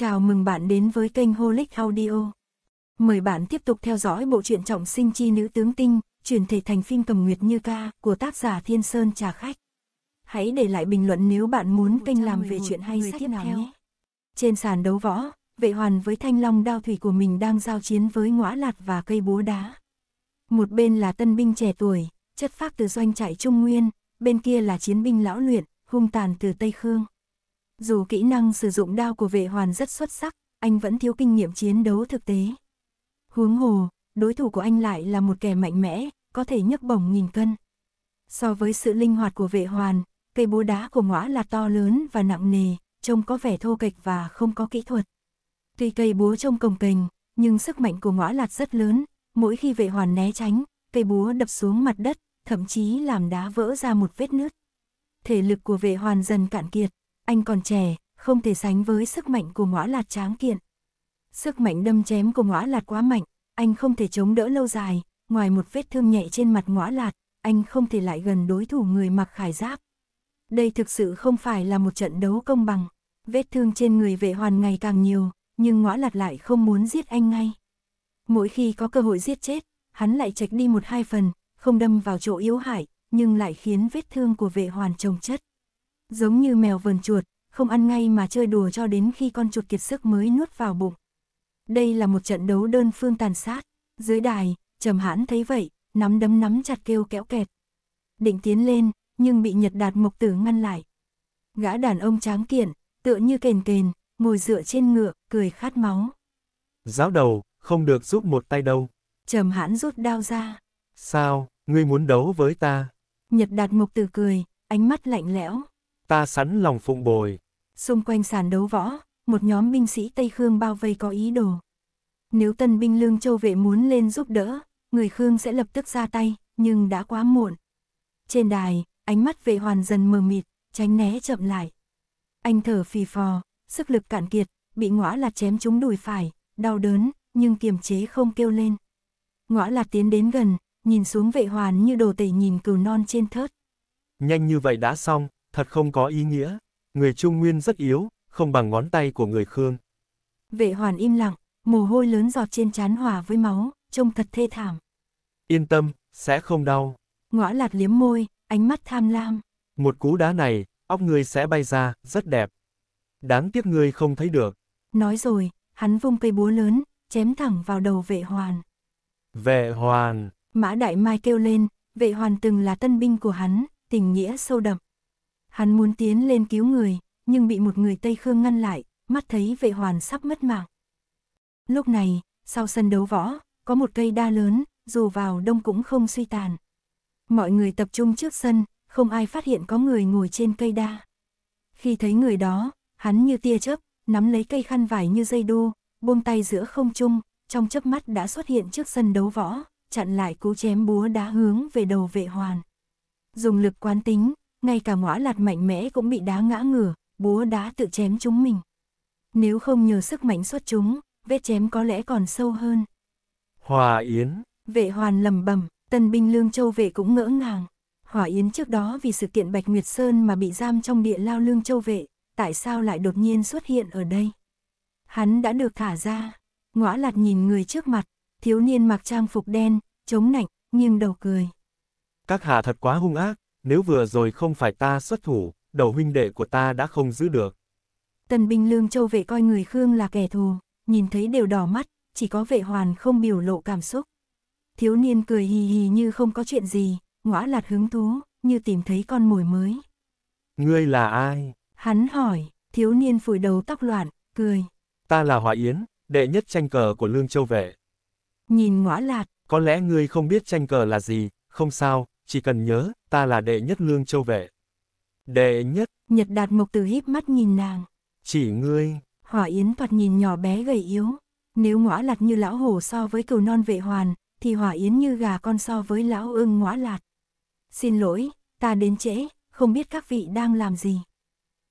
Chào mừng bạn đến với kênh Holic Audio. Mời bạn tiếp tục theo dõi bộ truyện trọng sinh chi nữ tướng tinh, chuyển thể thành phim cầm nguyệt như ca của tác giả Thiên Sơn Trà Khách. Hãy để lại bình luận nếu bạn muốn kênh làm về chuyện hay sách tiếp nào theo. nhé. Trên sàn đấu võ, vệ hoàn với thanh long đao thủy của mình đang giao chiến với ngõa lạt và cây búa đá. Một bên là tân binh trẻ tuổi, chất phác từ doanh trại Trung Nguyên, bên kia là chiến binh lão luyện, hung tàn từ Tây Khương. Dù kỹ năng sử dụng đao của vệ hoàn rất xuất sắc, anh vẫn thiếu kinh nghiệm chiến đấu thực tế. Huống hồ, đối thủ của anh lại là một kẻ mạnh mẽ, có thể nhấc bổng nghìn cân. So với sự linh hoạt của vệ hoàn, cây búa đá của ngõa là to lớn và nặng nề, trông có vẻ thô kệch và không có kỹ thuật. Tuy cây búa trông cồng kềnh, nhưng sức mạnh của ngõa lạt rất lớn, mỗi khi vệ hoàn né tránh, cây búa đập xuống mặt đất, thậm chí làm đá vỡ ra một vết nứt. Thể lực của vệ hoàn dần cạn kiệt, anh còn trẻ, không thể sánh với sức mạnh của ngõ lạt tráng kiện. Sức mạnh đâm chém của ngõ lạt quá mạnh, anh không thể chống đỡ lâu dài, ngoài một vết thương nhẹ trên mặt ngõ lạt, anh không thể lại gần đối thủ người mặc khải giáp. Đây thực sự không phải là một trận đấu công bằng, vết thương trên người vệ hoàn ngày càng nhiều, nhưng ngõ lạt lại không muốn giết anh ngay. Mỗi khi có cơ hội giết chết, hắn lại trạch đi một hai phần, không đâm vào chỗ yếu hại, nhưng lại khiến vết thương của vệ hoàn trồng chất giống như mèo vờn chuột, không ăn ngay mà chơi đùa cho đến khi con chuột kiệt sức mới nuốt vào bụng. Đây là một trận đấu đơn phương tàn sát, dưới đài, Trầm Hãn thấy vậy, nắm đấm nắm chặt kêu kéo kẹt. Định tiến lên, nhưng bị Nhật Đạt mục Tử ngăn lại. Gã đàn ông tráng kiện, tựa như kền kền, ngồi dựa trên ngựa, cười khát máu. Giáo đầu, không được giúp một tay đâu. Trầm Hãn rút đao ra. Sao, ngươi muốn đấu với ta? Nhật Đạt mục Tử cười, ánh mắt lạnh lẽo ta sẵn lòng phụng bồi. Xung quanh sàn đấu võ, một nhóm binh sĩ Tây Khương bao vây có ý đồ. Nếu tân binh Lương Châu Vệ muốn lên giúp đỡ, người Khương sẽ lập tức ra tay, nhưng đã quá muộn. Trên đài, ánh mắt vệ hoàn dần mờ mịt, tránh né chậm lại. Anh thở phì phò, sức lực cạn kiệt, bị ngõa lạt chém trúng đùi phải, đau đớn, nhưng kiềm chế không kêu lên. Ngõ lạt tiến đến gần, nhìn xuống vệ hoàn như đồ tể nhìn cừu non trên thớt. Nhanh như vậy đã xong, thật không có ý nghĩa, người Trung Nguyên rất yếu, không bằng ngón tay của người Khương. Vệ hoàn im lặng, mồ hôi lớn giọt trên trán hòa với máu, trông thật thê thảm. Yên tâm, sẽ không đau. Ngõ lạt liếm môi, ánh mắt tham lam. Một cú đá này, óc ngươi sẽ bay ra, rất đẹp. Đáng tiếc ngươi không thấy được. Nói rồi, hắn vung cây búa lớn, chém thẳng vào đầu vệ hoàn. Vệ hoàn! Mã Đại Mai kêu lên, vệ hoàn từng là tân binh của hắn, tình nghĩa sâu đậm. Hắn muốn tiến lên cứu người, nhưng bị một người Tây Khương ngăn lại, mắt thấy vệ hoàn sắp mất mạng. Lúc này, sau sân đấu võ, có một cây đa lớn, dù vào đông cũng không suy tàn. Mọi người tập trung trước sân, không ai phát hiện có người ngồi trên cây đa. Khi thấy người đó, hắn như tia chớp, nắm lấy cây khăn vải như dây đu, buông tay giữa không trung, trong chớp mắt đã xuất hiện trước sân đấu võ, chặn lại cú chém búa đá hướng về đầu vệ hoàn. Dùng lực quán tính, ngay cả ngõa lạt mạnh mẽ cũng bị đá ngã ngửa, búa đá tự chém chúng mình. Nếu không nhờ sức mạnh xuất chúng, vết chém có lẽ còn sâu hơn. Hòa Yến. Vệ hoàn lầm bầm, tân binh Lương Châu vệ cũng ngỡ ngàng. Hòa Yến trước đó vì sự kiện Bạch Nguyệt Sơn mà bị giam trong địa lao Lương Châu vệ, tại sao lại đột nhiên xuất hiện ở đây? Hắn đã được thả ra. Ngõa lạt nhìn người trước mặt, thiếu niên mặc trang phục đen, chống nạnh, nghiêng đầu cười. Các hạ thật quá hung ác nếu vừa rồi không phải ta xuất thủ, đầu huynh đệ của ta đã không giữ được. Tần Bình Lương Châu vệ coi người Khương là kẻ thù, nhìn thấy đều đỏ mắt, chỉ có vệ hoàn không biểu lộ cảm xúc. Thiếu niên cười hì hì như không có chuyện gì, ngõa lạt hứng thú, như tìm thấy con mồi mới. Ngươi là ai? Hắn hỏi, thiếu niên phủi đầu tóc loạn, cười. Ta là Hòa Yến, đệ nhất tranh cờ của Lương Châu Vệ. Nhìn ngõa lạt. Có lẽ ngươi không biết tranh cờ là gì, không sao, chỉ cần nhớ, ta là đệ nhất lương châu vệ. Đệ nhất. Nhật đạt mục từ híp mắt nhìn nàng. Chỉ ngươi. Hỏa yến thoạt nhìn nhỏ bé gầy yếu. Nếu ngõ lạt như lão hồ so với cừu non vệ hoàn, thì hỏa yến như gà con so với lão ưng ngõ lạt. Xin lỗi, ta đến trễ, không biết các vị đang làm gì.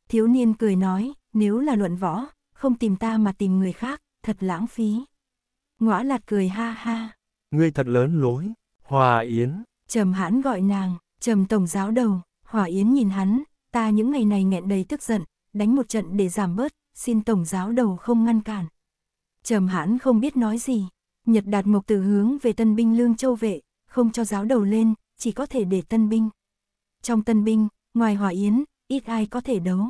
Thiếu niên cười nói, nếu là luận võ, không tìm ta mà tìm người khác, thật lãng phí. Ngõ lạt cười ha ha. Ngươi thật lớn lối, Hòa Yến, Trầm hãn gọi nàng, trầm tổng giáo đầu, hỏa yến nhìn hắn, ta những ngày này nghẹn đầy tức giận, đánh một trận để giảm bớt, xin tổng giáo đầu không ngăn cản. Trầm hãn không biết nói gì, Nhật đạt mộc từ hướng về tân binh lương châu vệ, không cho giáo đầu lên, chỉ có thể để tân binh. Trong tân binh, ngoài hỏa yến, ít ai có thể đấu.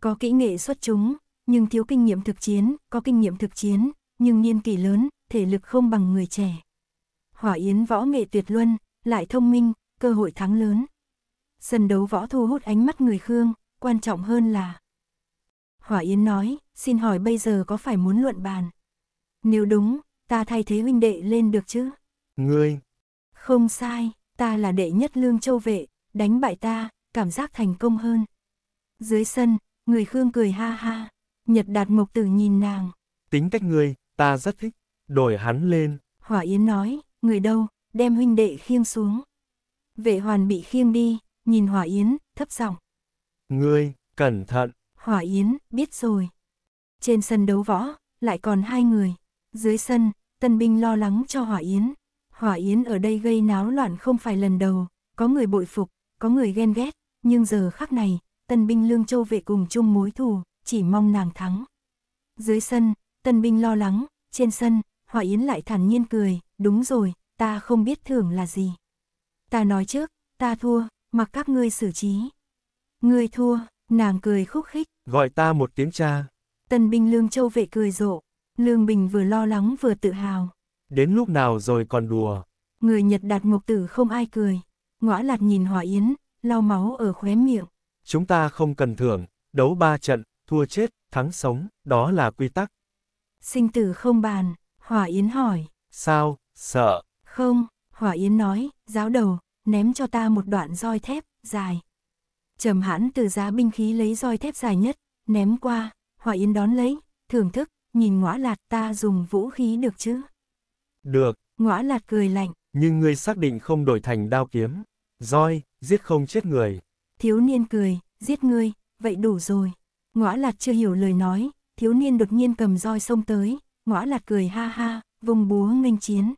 Có kỹ nghệ xuất chúng, nhưng thiếu kinh nghiệm thực chiến, có kinh nghiệm thực chiến, nhưng niên kỷ lớn, thể lực không bằng người trẻ. Hỏa yến võ nghệ tuyệt luân, lại thông minh, cơ hội thắng lớn. Sân đấu võ thu hút ánh mắt người Khương, quan trọng hơn là... Hỏa Yến nói, xin hỏi bây giờ có phải muốn luận bàn? Nếu đúng, ta thay thế huynh đệ lên được chứ? Ngươi! Không sai, ta là đệ nhất lương châu vệ, đánh bại ta, cảm giác thành công hơn. Dưới sân, người Khương cười ha ha, Nhật Đạt Mộc Tử nhìn nàng. Tính cách ngươi, ta rất thích, đổi hắn lên. Hỏa Yến nói, người đâu, đem huynh đệ khiêng xuống. Vệ hoàn bị khiêng đi, nhìn Hỏa Yến, thấp giọng. Ngươi, cẩn thận. Hỏa Yến, biết rồi. Trên sân đấu võ, lại còn hai người. Dưới sân, tân binh lo lắng cho Hỏa Yến. Hỏa Yến ở đây gây náo loạn không phải lần đầu, có người bội phục, có người ghen ghét, nhưng giờ khắc này, tân binh Lương Châu vệ cùng chung mối thù, chỉ mong nàng thắng. Dưới sân, tân binh lo lắng, trên sân, Hỏa Yến lại thản nhiên cười, đúng rồi, ta không biết thưởng là gì. Ta nói trước, ta thua, mặc các ngươi xử trí. Ngươi thua, nàng cười khúc khích. Gọi ta một tiếng cha. Tân binh Lương Châu vệ cười rộ, Lương Bình vừa lo lắng vừa tự hào. Đến lúc nào rồi còn đùa. Người Nhật đạt ngục tử không ai cười. Ngõ lạt nhìn hỏa Yến, lau máu ở khóe miệng. Chúng ta không cần thưởng, đấu ba trận, thua chết, thắng sống, đó là quy tắc. Sinh tử không bàn, hỏa Yến hỏi. Sao, sợ, không, Hỏa Yến nói, giáo đầu, ném cho ta một đoạn roi thép, dài. Trầm hãn từ giá binh khí lấy roi thép dài nhất, ném qua, Hỏa Yến đón lấy, thưởng thức, nhìn ngõa lạt ta dùng vũ khí được chứ? Được. Ngõa lạt cười lạnh. Nhưng ngươi xác định không đổi thành đao kiếm. Roi, giết không chết người. Thiếu niên cười, giết ngươi, vậy đủ rồi. Ngõa lạt chưa hiểu lời nói, thiếu niên đột nhiên cầm roi xông tới, ngõa lạt cười ha ha, vùng búa nghênh chiến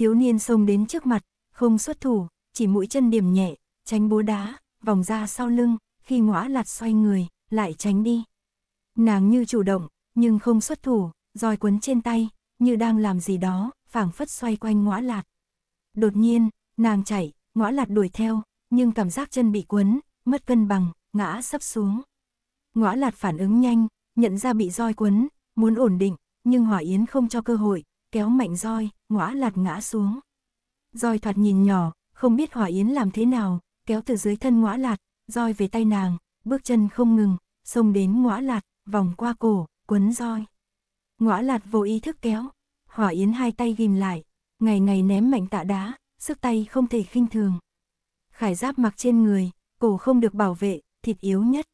thiếu niên xông đến trước mặt, không xuất thủ, chỉ mũi chân điểm nhẹ, tránh búa đá, vòng ra sau lưng, khi ngõa lạt xoay người, lại tránh đi. Nàng như chủ động, nhưng không xuất thủ, roi quấn trên tay, như đang làm gì đó, phảng phất xoay quanh ngõa lạt. Đột nhiên, nàng chạy, ngõa lạt đuổi theo, nhưng cảm giác chân bị quấn, mất cân bằng, ngã sấp xuống. Ngõa lạt phản ứng nhanh, nhận ra bị roi quấn, muốn ổn định, nhưng Hỏa Yến không cho cơ hội, kéo mạnh roi, ngõa lạt ngã xuống. Roi thoạt nhìn nhỏ, không biết hỏa yến làm thế nào, kéo từ dưới thân ngõa lạt, roi về tay nàng, bước chân không ngừng, xông đến ngõa lạt, vòng qua cổ, quấn roi. Ngõa lạt vô ý thức kéo, hỏa yến hai tay ghim lại, ngày ngày ném mạnh tạ đá, sức tay không thể khinh thường. Khải giáp mặc trên người, cổ không được bảo vệ, thịt yếu nhất.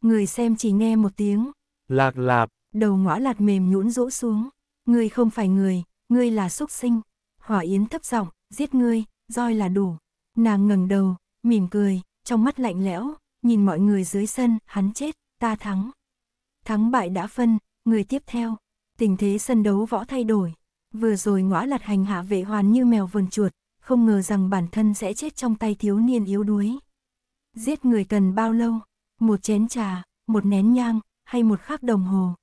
Người xem chỉ nghe một tiếng. Lạc lạp. Đầu ngõa lạt mềm nhũn rũ xuống. Ngươi không phải người, ngươi là súc sinh. Hỏa Yến thấp giọng, giết ngươi, roi là đủ. Nàng ngẩng đầu, mỉm cười, trong mắt lạnh lẽo, nhìn mọi người dưới sân, hắn chết, ta thắng. Thắng bại đã phân, người tiếp theo. Tình thế sân đấu võ thay đổi. Vừa rồi ngõa lặt hành hạ vệ hoàn như mèo vườn chuột, không ngờ rằng bản thân sẽ chết trong tay thiếu niên yếu đuối. Giết người cần bao lâu? Một chén trà, một nén nhang, hay một khắc đồng hồ?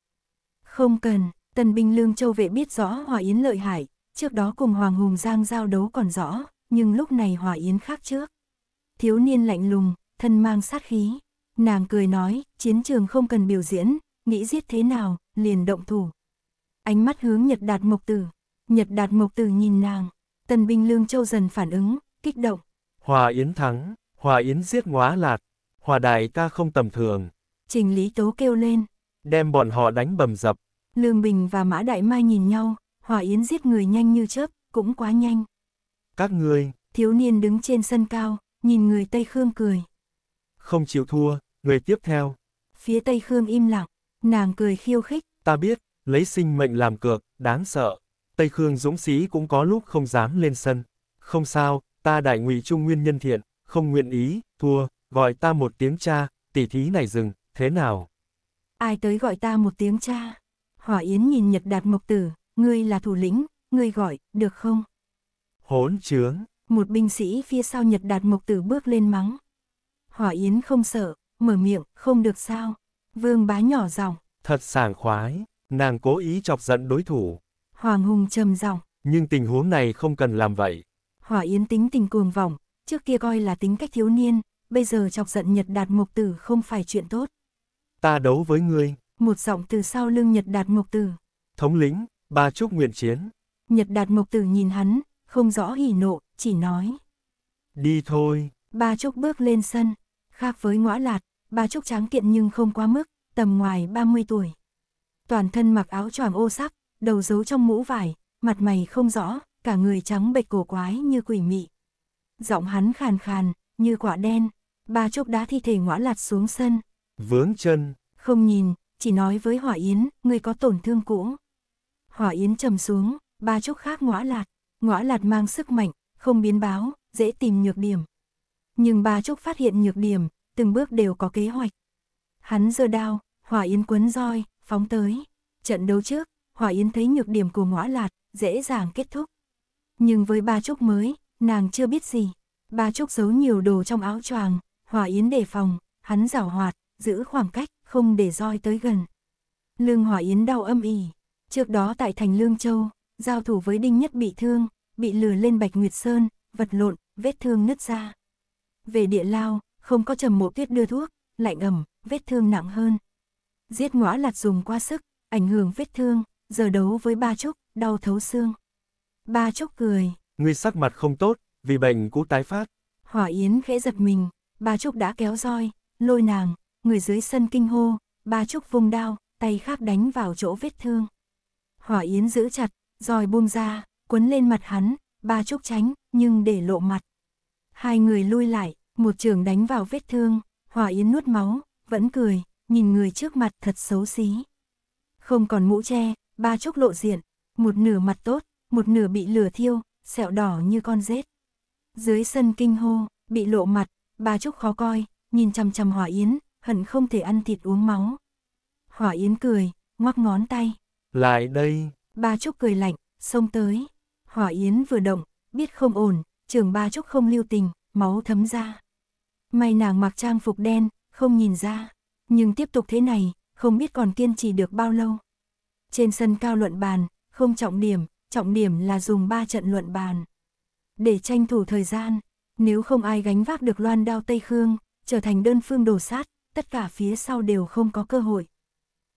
Không cần, Tần binh Lương Châu Vệ biết rõ Hòa Yến lợi hại, trước đó cùng Hoàng Hùng Giang giao đấu còn rõ, nhưng lúc này Hòa Yến khác trước. Thiếu niên lạnh lùng, thân mang sát khí. Nàng cười nói, chiến trường không cần biểu diễn, nghĩ giết thế nào, liền động thủ. Ánh mắt hướng Nhật Đạt Mộc Tử. Nhật Đạt Mộc Tử nhìn nàng, tần binh Lương Châu dần phản ứng, kích động. Hòa Yến thắng, Hòa Yến giết ngóa lạt, Hòa Đại ca không tầm thường. Trình Lý Tố kêu lên. Đem bọn họ đánh bầm dập, Lương Bình và Mã Đại Mai nhìn nhau, Hòa Yến giết người nhanh như chớp, cũng quá nhanh. Các người, thiếu niên đứng trên sân cao, nhìn người Tây Khương cười. Không chịu thua, người tiếp theo. Phía Tây Khương im lặng, nàng cười khiêu khích. Ta biết, lấy sinh mệnh làm cược, đáng sợ. Tây Khương dũng sĩ cũng có lúc không dám lên sân. Không sao, ta đại ngụy trung nguyên nhân thiện, không nguyện ý, thua, gọi ta một tiếng cha, tỉ thí này dừng, thế nào? Ai tới gọi ta một tiếng cha? Hỏa Yến nhìn Nhật Đạt Mộc Tử, ngươi là thủ lĩnh, ngươi gọi, được không? Hỗn trướng. Một binh sĩ phía sau Nhật Đạt Mộc Tử bước lên mắng. Hỏa Yến không sợ, mở miệng, không được sao. Vương bá nhỏ giọng. Thật sảng khoái, nàng cố ý chọc giận đối thủ. Hoàng Hùng trầm giọng. Nhưng tình huống này không cần làm vậy. Hỏa Yến tính tình cuồng vọng, trước kia coi là tính cách thiếu niên, bây giờ chọc giận Nhật Đạt Mộc Tử không phải chuyện tốt. Ta đấu với ngươi, một giọng từ sau lưng Nhật Đạt Mộc Tử. Thống lĩnh, ba chúc nguyện chiến. Nhật Đạt Mộc Tử nhìn hắn, không rõ hỉ nộ, chỉ nói. Đi thôi. Ba chúc bước lên sân. Khác với ngõa lạt, ba chúc tráng kiện nhưng không quá mức, tầm ngoài 30 tuổi. Toàn thân mặc áo choàng ô sắc, đầu giấu trong mũ vải, mặt mày không rõ, cả người trắng bệch cổ quái như quỷ mị. Giọng hắn khàn khàn, như quả đen, ba Chúc đá thi thể ngõa lạt xuống sân. Vướng chân. Không nhìn, chỉ nói với Hỏa Yến, người có tổn thương cũ. Hỏa Yến trầm xuống, ba chốc khác ngõa lạt, ngõa lạt mang sức mạnh, không biến báo, dễ tìm nhược điểm. Nhưng ba chốc phát hiện nhược điểm, từng bước đều có kế hoạch. Hắn giơ đao, Hỏa Yến quấn roi, phóng tới. Trận đấu trước, Hỏa Yến thấy nhược điểm của ngõa lạt, dễ dàng kết thúc. Nhưng với ba chốc mới, nàng chưa biết gì. Ba chốc giấu nhiều đồ trong áo choàng, Hỏa Yến đề phòng, hắn giảo hoạt, giữ khoảng cách, không để roi tới gần. Lương Hòa Yến đau âm ỉ, trước đó tại thành Lương Châu, giao thủ với Đinh Nhất bị thương, bị lừa lên Bạch Nguyệt Sơn, vật lộn, vết thương nứt ra. Về địa lao, không có trầm mộ tuyết đưa thuốc, lạnh ẩm, vết thương nặng hơn. Giết ngõa lạt dùng qua sức, ảnh hưởng vết thương, giờ đấu với ba trúc, đau thấu xương. Ba trúc cười. Ngươi sắc mặt không tốt, vì bệnh cũ tái phát. Hỏa Yến khẽ giật mình, ba trúc đã kéo roi, lôi nàng, người dưới sân kinh hô, ba trúc vung đao, tay khác đánh vào chỗ vết thương. Hỏa Yến giữ chặt, rồi buông ra, quấn lên mặt hắn, ba trúc tránh, nhưng để lộ mặt. Hai người lui lại, một trường đánh vào vết thương, Hỏa Yến nuốt máu, vẫn cười, nhìn người trước mặt thật xấu xí. Không còn mũ che, ba trúc lộ diện, một nửa mặt tốt, một nửa bị lửa thiêu, sẹo đỏ như con rết. Dưới sân kinh hô, bị lộ mặt, ba Trúc khó coi, nhìn chằm chằm Hỏa Yến, hận không thể ăn thịt uống máu. Hỏa Yến cười, ngoắc ngón tay. Lại đây. Ba Trúc cười lạnh, xông tới. Hỏa Yến vừa động, biết không ổn, trường Ba Trúc không lưu tình, máu thấm ra. May nàng mặc trang phục đen, không nhìn ra. Nhưng tiếp tục thế này, không biết còn kiên trì được bao lâu. Trên sân cao luận bàn, không trọng điểm, trọng điểm là dùng ba trận luận bàn. Để tranh thủ thời gian, nếu không ai gánh vác được loan đao Tây Khương, trở thành đơn phương đổ sát, tất cả phía sau đều không có cơ hội.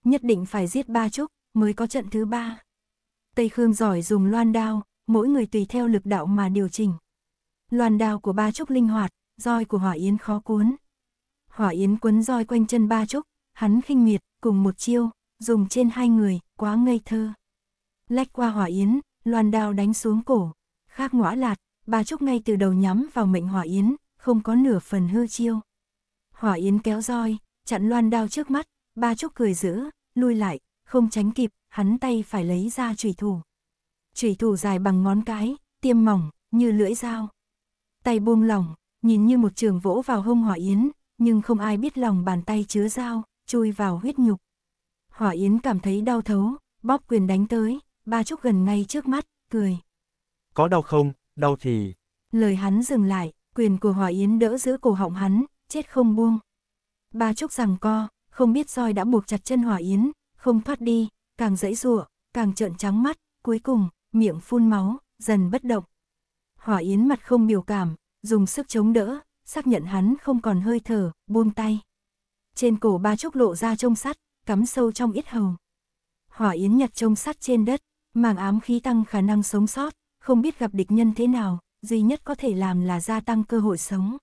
Nhất định phải giết ba chúc, mới có trận thứ ba. Tây Khương giỏi dùng loan đao, mỗi người tùy theo lực đạo mà điều chỉnh. Loan đao của ba trúc linh hoạt, roi của hỏa yến khó cuốn. Hỏa yến quấn roi quanh chân ba trúc, hắn khinh miệt, cùng một chiêu, dùng trên hai người, quá ngây thơ. Lách qua hỏa yến, loan đao đánh xuống cổ, khác ngõa lạt, ba trúc ngay từ đầu nhắm vào mệnh hỏa yến, không có nửa phần hư chiêu hỏa yến kéo roi, chặn loan đao trước mắt, ba chốc cười dữ, lui lại, không tránh kịp, hắn tay phải lấy ra chủy thủ. Chủy thủ dài bằng ngón cái, tiêm mỏng, như lưỡi dao. Tay buông lỏng, nhìn như một trường vỗ vào hông hỏa yến, nhưng không ai biết lòng bàn tay chứa dao, chui vào huyết nhục. Hỏa yến cảm thấy đau thấu, bóp quyền đánh tới, ba chốc gần ngay trước mắt, cười. Có đau không, đau thì... Lời hắn dừng lại, quyền của Hỏa Yến đỡ giữ cổ họng hắn, chết không buông. Ba Trúc rằng co, không biết roi đã buộc chặt chân Hỏa Yến, không thoát đi, càng dãy rủa, càng trợn trắng mắt, cuối cùng, miệng phun máu, dần bất động. Hỏa Yến mặt không biểu cảm, dùng sức chống đỡ, xác nhận hắn không còn hơi thở, buông tay. Trên cổ ba trúc lộ ra trông sắt, cắm sâu trong ít hầu. Hỏa Yến nhặt trông sắt trên đất, màng ám khí tăng khả năng sống sót, không biết gặp địch nhân thế nào, duy nhất có thể làm là gia tăng cơ hội sống.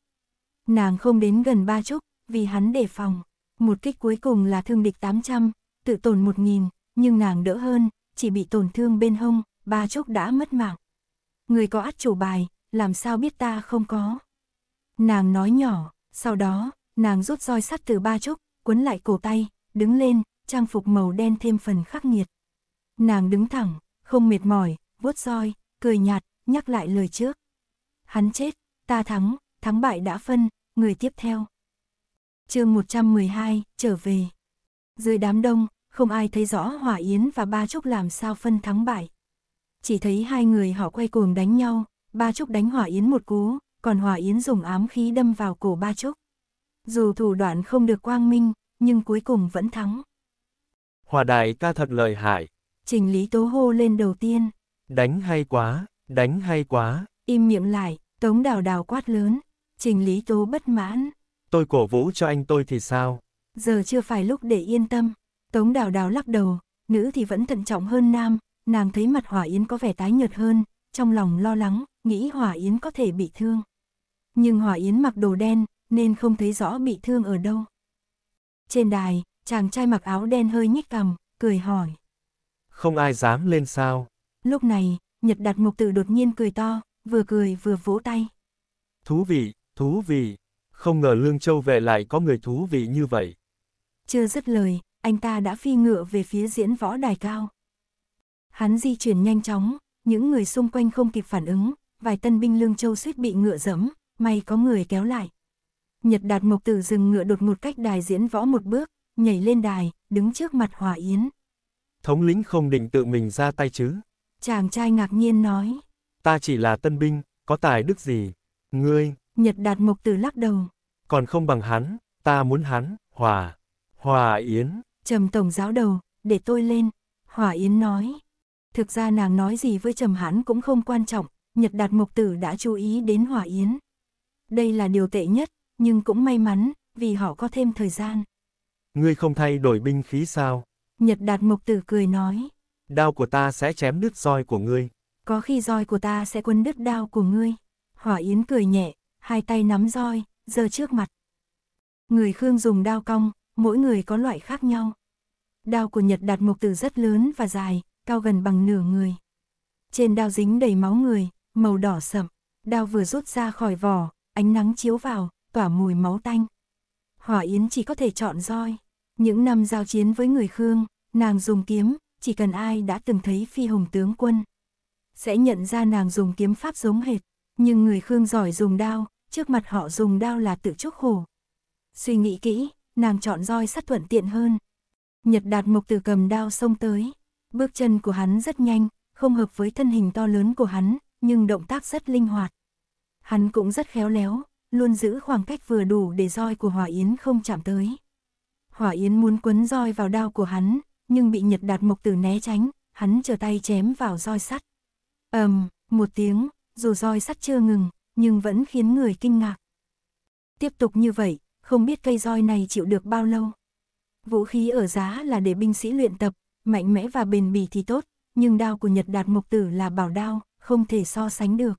Nàng không đến gần ba chúc, vì hắn đề phòng. Một kích cuối cùng là thương địch 800, tự tổn 1.000, nhưng nàng đỡ hơn, chỉ bị tổn thương bên hông, ba chúc đã mất mạng. Người có át chủ bài, làm sao biết ta không có. Nàng nói nhỏ, sau đó, nàng rút roi sắt từ ba chúc, quấn lại cổ tay, đứng lên, trang phục màu đen thêm phần khắc nghiệt. Nàng đứng thẳng, không mệt mỏi, vuốt roi, cười nhạt, nhắc lại lời trước. Hắn chết, ta thắng, thắng bại đã phân, người tiếp theo. chương 112, trở về. Dưới đám đông, không ai thấy rõ Hỏa Yến và Ba Trúc làm sao phân thắng bại. Chỉ thấy hai người họ quay cuồng đánh nhau, Ba Trúc đánh Hỏa Yến một cú, còn Hỏa Yến dùng ám khí đâm vào cổ Ba Trúc. Dù thủ đoạn không được quang minh, nhưng cuối cùng vẫn thắng. Hòa đại ca thật lợi hại. Trình Lý Tố hô lên đầu tiên. Đánh hay quá, đánh hay quá. Im miệng lại, Tống Đào Đào quát lớn, Trình Lý tố bất mãn. Tôi cổ vũ cho anh tôi thì sao? Giờ chưa phải lúc để yên tâm. Tống đào đào lắc đầu, nữ thì vẫn thận trọng hơn nam, nàng thấy mặt Hỏa Yến có vẻ tái nhợt hơn, trong lòng lo lắng, nghĩ Hỏa Yến có thể bị thương. Nhưng Hỏa Yến mặc đồ đen, nên không thấy rõ bị thương ở đâu. Trên đài, chàng trai mặc áo đen hơi nhếch cằm, cười hỏi. Không ai dám lên sao? Lúc này, Nhật Đạt Mục Tử đột nhiên cười to, vừa cười vừa vỗ tay. Thú vị, Thú vị, không ngờ Lương Châu về lại có người thú vị như vậy. Chưa dứt lời, anh ta đã phi ngựa về phía diễn võ đài cao. Hắn di chuyển nhanh chóng, những người xung quanh không kịp phản ứng, vài tân binh Lương Châu suýt bị ngựa dẫm, may có người kéo lại. Nhật Đạt Mộc Tử dừng ngựa đột ngột cách đài diễn võ một bước, nhảy lên đài, đứng trước mặt Hòa Yến. Thống lĩnh không định tự mình ra tay chứ? Chàng trai ngạc nhiên nói. Ta chỉ là tân binh, có tài đức gì? Ngươi, Nhật Đạt Mộc Tử lắc đầu. Còn không bằng hắn, ta muốn hắn, Hòa, Hòa Yến. Trầm Tổng giáo đầu, để tôi lên, Hòa Yến nói. Thực ra nàng nói gì với Trầm hắn cũng không quan trọng, Nhật Đạt Mộc Tử đã chú ý đến Hòa Yến. Đây là điều tệ nhất, nhưng cũng may mắn, vì họ có thêm thời gian. Ngươi không thay đổi binh khí sao? Nhật Đạt Mộc Tử cười nói. Đao của ta sẽ chém đứt roi của ngươi. Có khi roi của ta sẽ quân đứt đao của ngươi. Hỏa Yến cười nhẹ, hai tay nắm roi, giơ trước mặt. Người Khương dùng đao cong, mỗi người có loại khác nhau. Đao của Nhật đạt mục từ rất lớn và dài, cao gần bằng nửa người. Trên đao dính đầy máu người, màu đỏ sậm, đao vừa rút ra khỏi vỏ, ánh nắng chiếu vào, tỏa mùi máu tanh. Hỏa Yến chỉ có thể chọn roi. Những năm giao chiến với người Khương, nàng dùng kiếm, chỉ cần ai đã từng thấy phi hùng tướng quân. Sẽ nhận ra nàng dùng kiếm pháp giống hệt, nhưng người Khương giỏi dùng đao, trước mặt họ dùng đao là tự chuốc khổ. Suy nghĩ kỹ, nàng chọn roi sắt thuận tiện hơn. Nhật đạt mục từ cầm đao xông tới. Bước chân của hắn rất nhanh, không hợp với thân hình to lớn của hắn, nhưng động tác rất linh hoạt. Hắn cũng rất khéo léo, luôn giữ khoảng cách vừa đủ để roi của Hỏa Yến không chạm tới. Hỏa Yến muốn quấn roi vào đao của hắn, nhưng bị Nhật Đạt mục Tử né tránh, hắn trở tay chém vào roi sắt. ầm, um, một tiếng, dù roi sắt chưa ngừng, nhưng vẫn khiến người kinh ngạc. Tiếp tục như vậy, không biết cây roi này chịu được bao lâu. Vũ khí ở giá là để binh sĩ luyện tập, mạnh mẽ và bền bỉ thì tốt, nhưng đao của Nhật Đạt mục Tử là bảo đao, không thể so sánh được.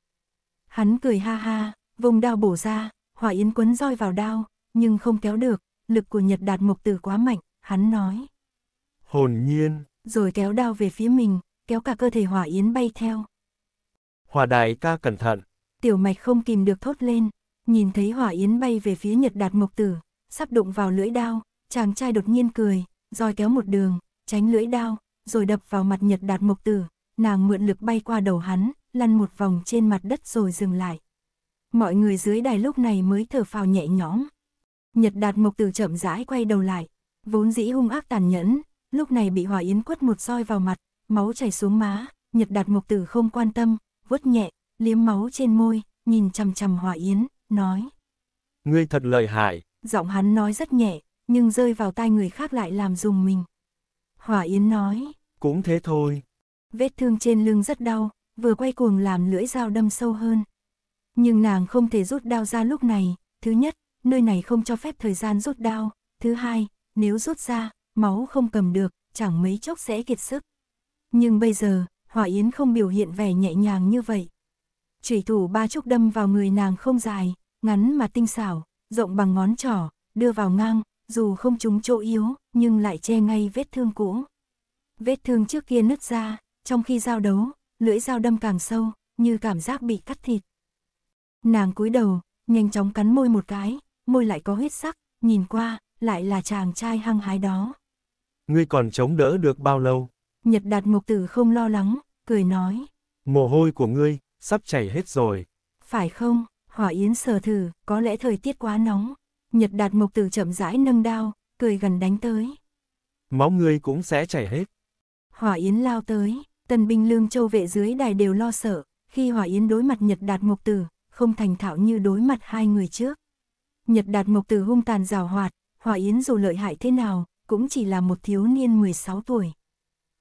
Hắn cười ha ha, vùng đao bổ ra, hỏa yến quấn roi vào đao, nhưng không kéo được, lực của Nhật Đạt mục Tử quá mạnh, hắn nói. Hồn nhiên. Rồi kéo đao về phía mình, kéo cả cơ thể hỏa yến bay theo. Hòa đại ca cẩn thận. Tiểu mạch không kìm được thốt lên, nhìn thấy hỏa yến bay về phía nhật đạt mộc tử, sắp đụng vào lưỡi đao, chàng trai đột nhiên cười, roi kéo một đường, tránh lưỡi đao, rồi đập vào mặt nhật đạt mộc tử, nàng mượn lực bay qua đầu hắn, lăn một vòng trên mặt đất rồi dừng lại. Mọi người dưới đài lúc này mới thở phào nhẹ nhõm. Nhật đạt mộc tử chậm rãi quay đầu lại, vốn dĩ hung ác tàn nhẫn, lúc này bị hỏa yến quất một roi vào mặt, máu chảy xuống má, nhật đạt mộc tử không quan tâm, vuốt nhẹ liếm máu trên môi, nhìn chằm chằm Hòa Yến, nói. Ngươi thật lợi hại. Giọng hắn nói rất nhẹ, nhưng rơi vào tai người khác lại làm dùng mình. Hòa Yến nói. Cũng thế thôi. Vết thương trên lưng rất đau, vừa quay cuồng làm lưỡi dao đâm sâu hơn. Nhưng nàng không thể rút đao ra lúc này, thứ nhất, nơi này không cho phép thời gian rút đao, thứ hai, nếu rút ra, máu không cầm được, chẳng mấy chốc sẽ kiệt sức. Nhưng bây giờ, Hòa Yến không biểu hiện vẻ nhẹ nhàng như vậy, chủy thủ ba chúc đâm vào người nàng không dài, ngắn mà tinh xảo, rộng bằng ngón trỏ, đưa vào ngang, dù không trúng chỗ yếu, nhưng lại che ngay vết thương cũ. Vết thương trước kia nứt ra, trong khi giao đấu, lưỡi dao đâm càng sâu, như cảm giác bị cắt thịt. Nàng cúi đầu, nhanh chóng cắn môi một cái, môi lại có huyết sắc, nhìn qua, lại là chàng trai hăng hái đó. Ngươi còn chống đỡ được bao lâu? Nhật đạt mục tử không lo lắng, cười nói. Mồ hôi của ngươi, sắp chảy hết rồi. Phải không, hỏa yến sờ thử, có lẽ thời tiết quá nóng. Nhật đạt mục tử chậm rãi nâng đao, cười gần đánh tới. Máu ngươi cũng sẽ chảy hết. Hỏa yến lao tới, tần binh lương châu vệ dưới đài đều lo sợ, khi hỏa yến đối mặt Nhật đạt mục tử, không thành thạo như đối mặt hai người trước. Nhật đạt mục tử hung tàn rào hoạt, hỏa yến dù lợi hại thế nào, cũng chỉ là một thiếu niên 16 tuổi.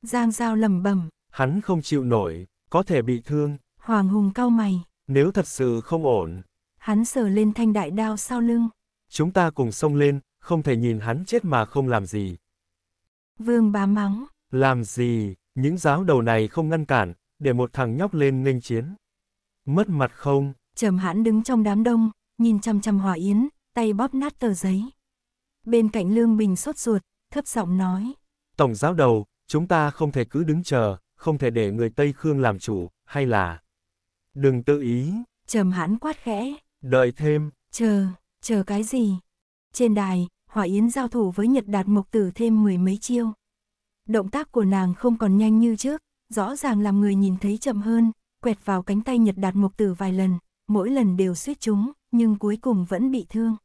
Giang Giao lầm bầm. Hắn không chịu nổi, có thể bị thương. Hoàng Hùng cau mày. Nếu thật sự không ổn. Hắn sờ lên thanh đại đao sau lưng. Chúng ta cùng xông lên, không thể nhìn hắn chết mà không làm gì. Vương bá mắng. Làm gì, những giáo đầu này không ngăn cản, để một thằng nhóc lên nghênh chiến. Mất mặt không? Trầm hãn đứng trong đám đông, nhìn chăm chăm hòa yến, tay bóp nát tờ giấy. Bên cạnh Lương Bình sốt ruột, thấp giọng nói. Tổng giáo đầu, chúng ta không thể cứ đứng chờ, không thể để người Tây Khương làm chủ, hay là... Đừng tự ý. Trầm hãn quát khẽ. Đợi thêm. Chờ, chờ cái gì? Trên đài, Hỏa Yến giao thủ với Nhật Đạt Mộc Tử thêm mười mấy chiêu. Động tác của nàng không còn nhanh như trước, rõ ràng làm người nhìn thấy chậm hơn, quẹt vào cánh tay Nhật Đạt Mộc Tử vài lần, mỗi lần đều suýt chúng, nhưng cuối cùng vẫn bị thương.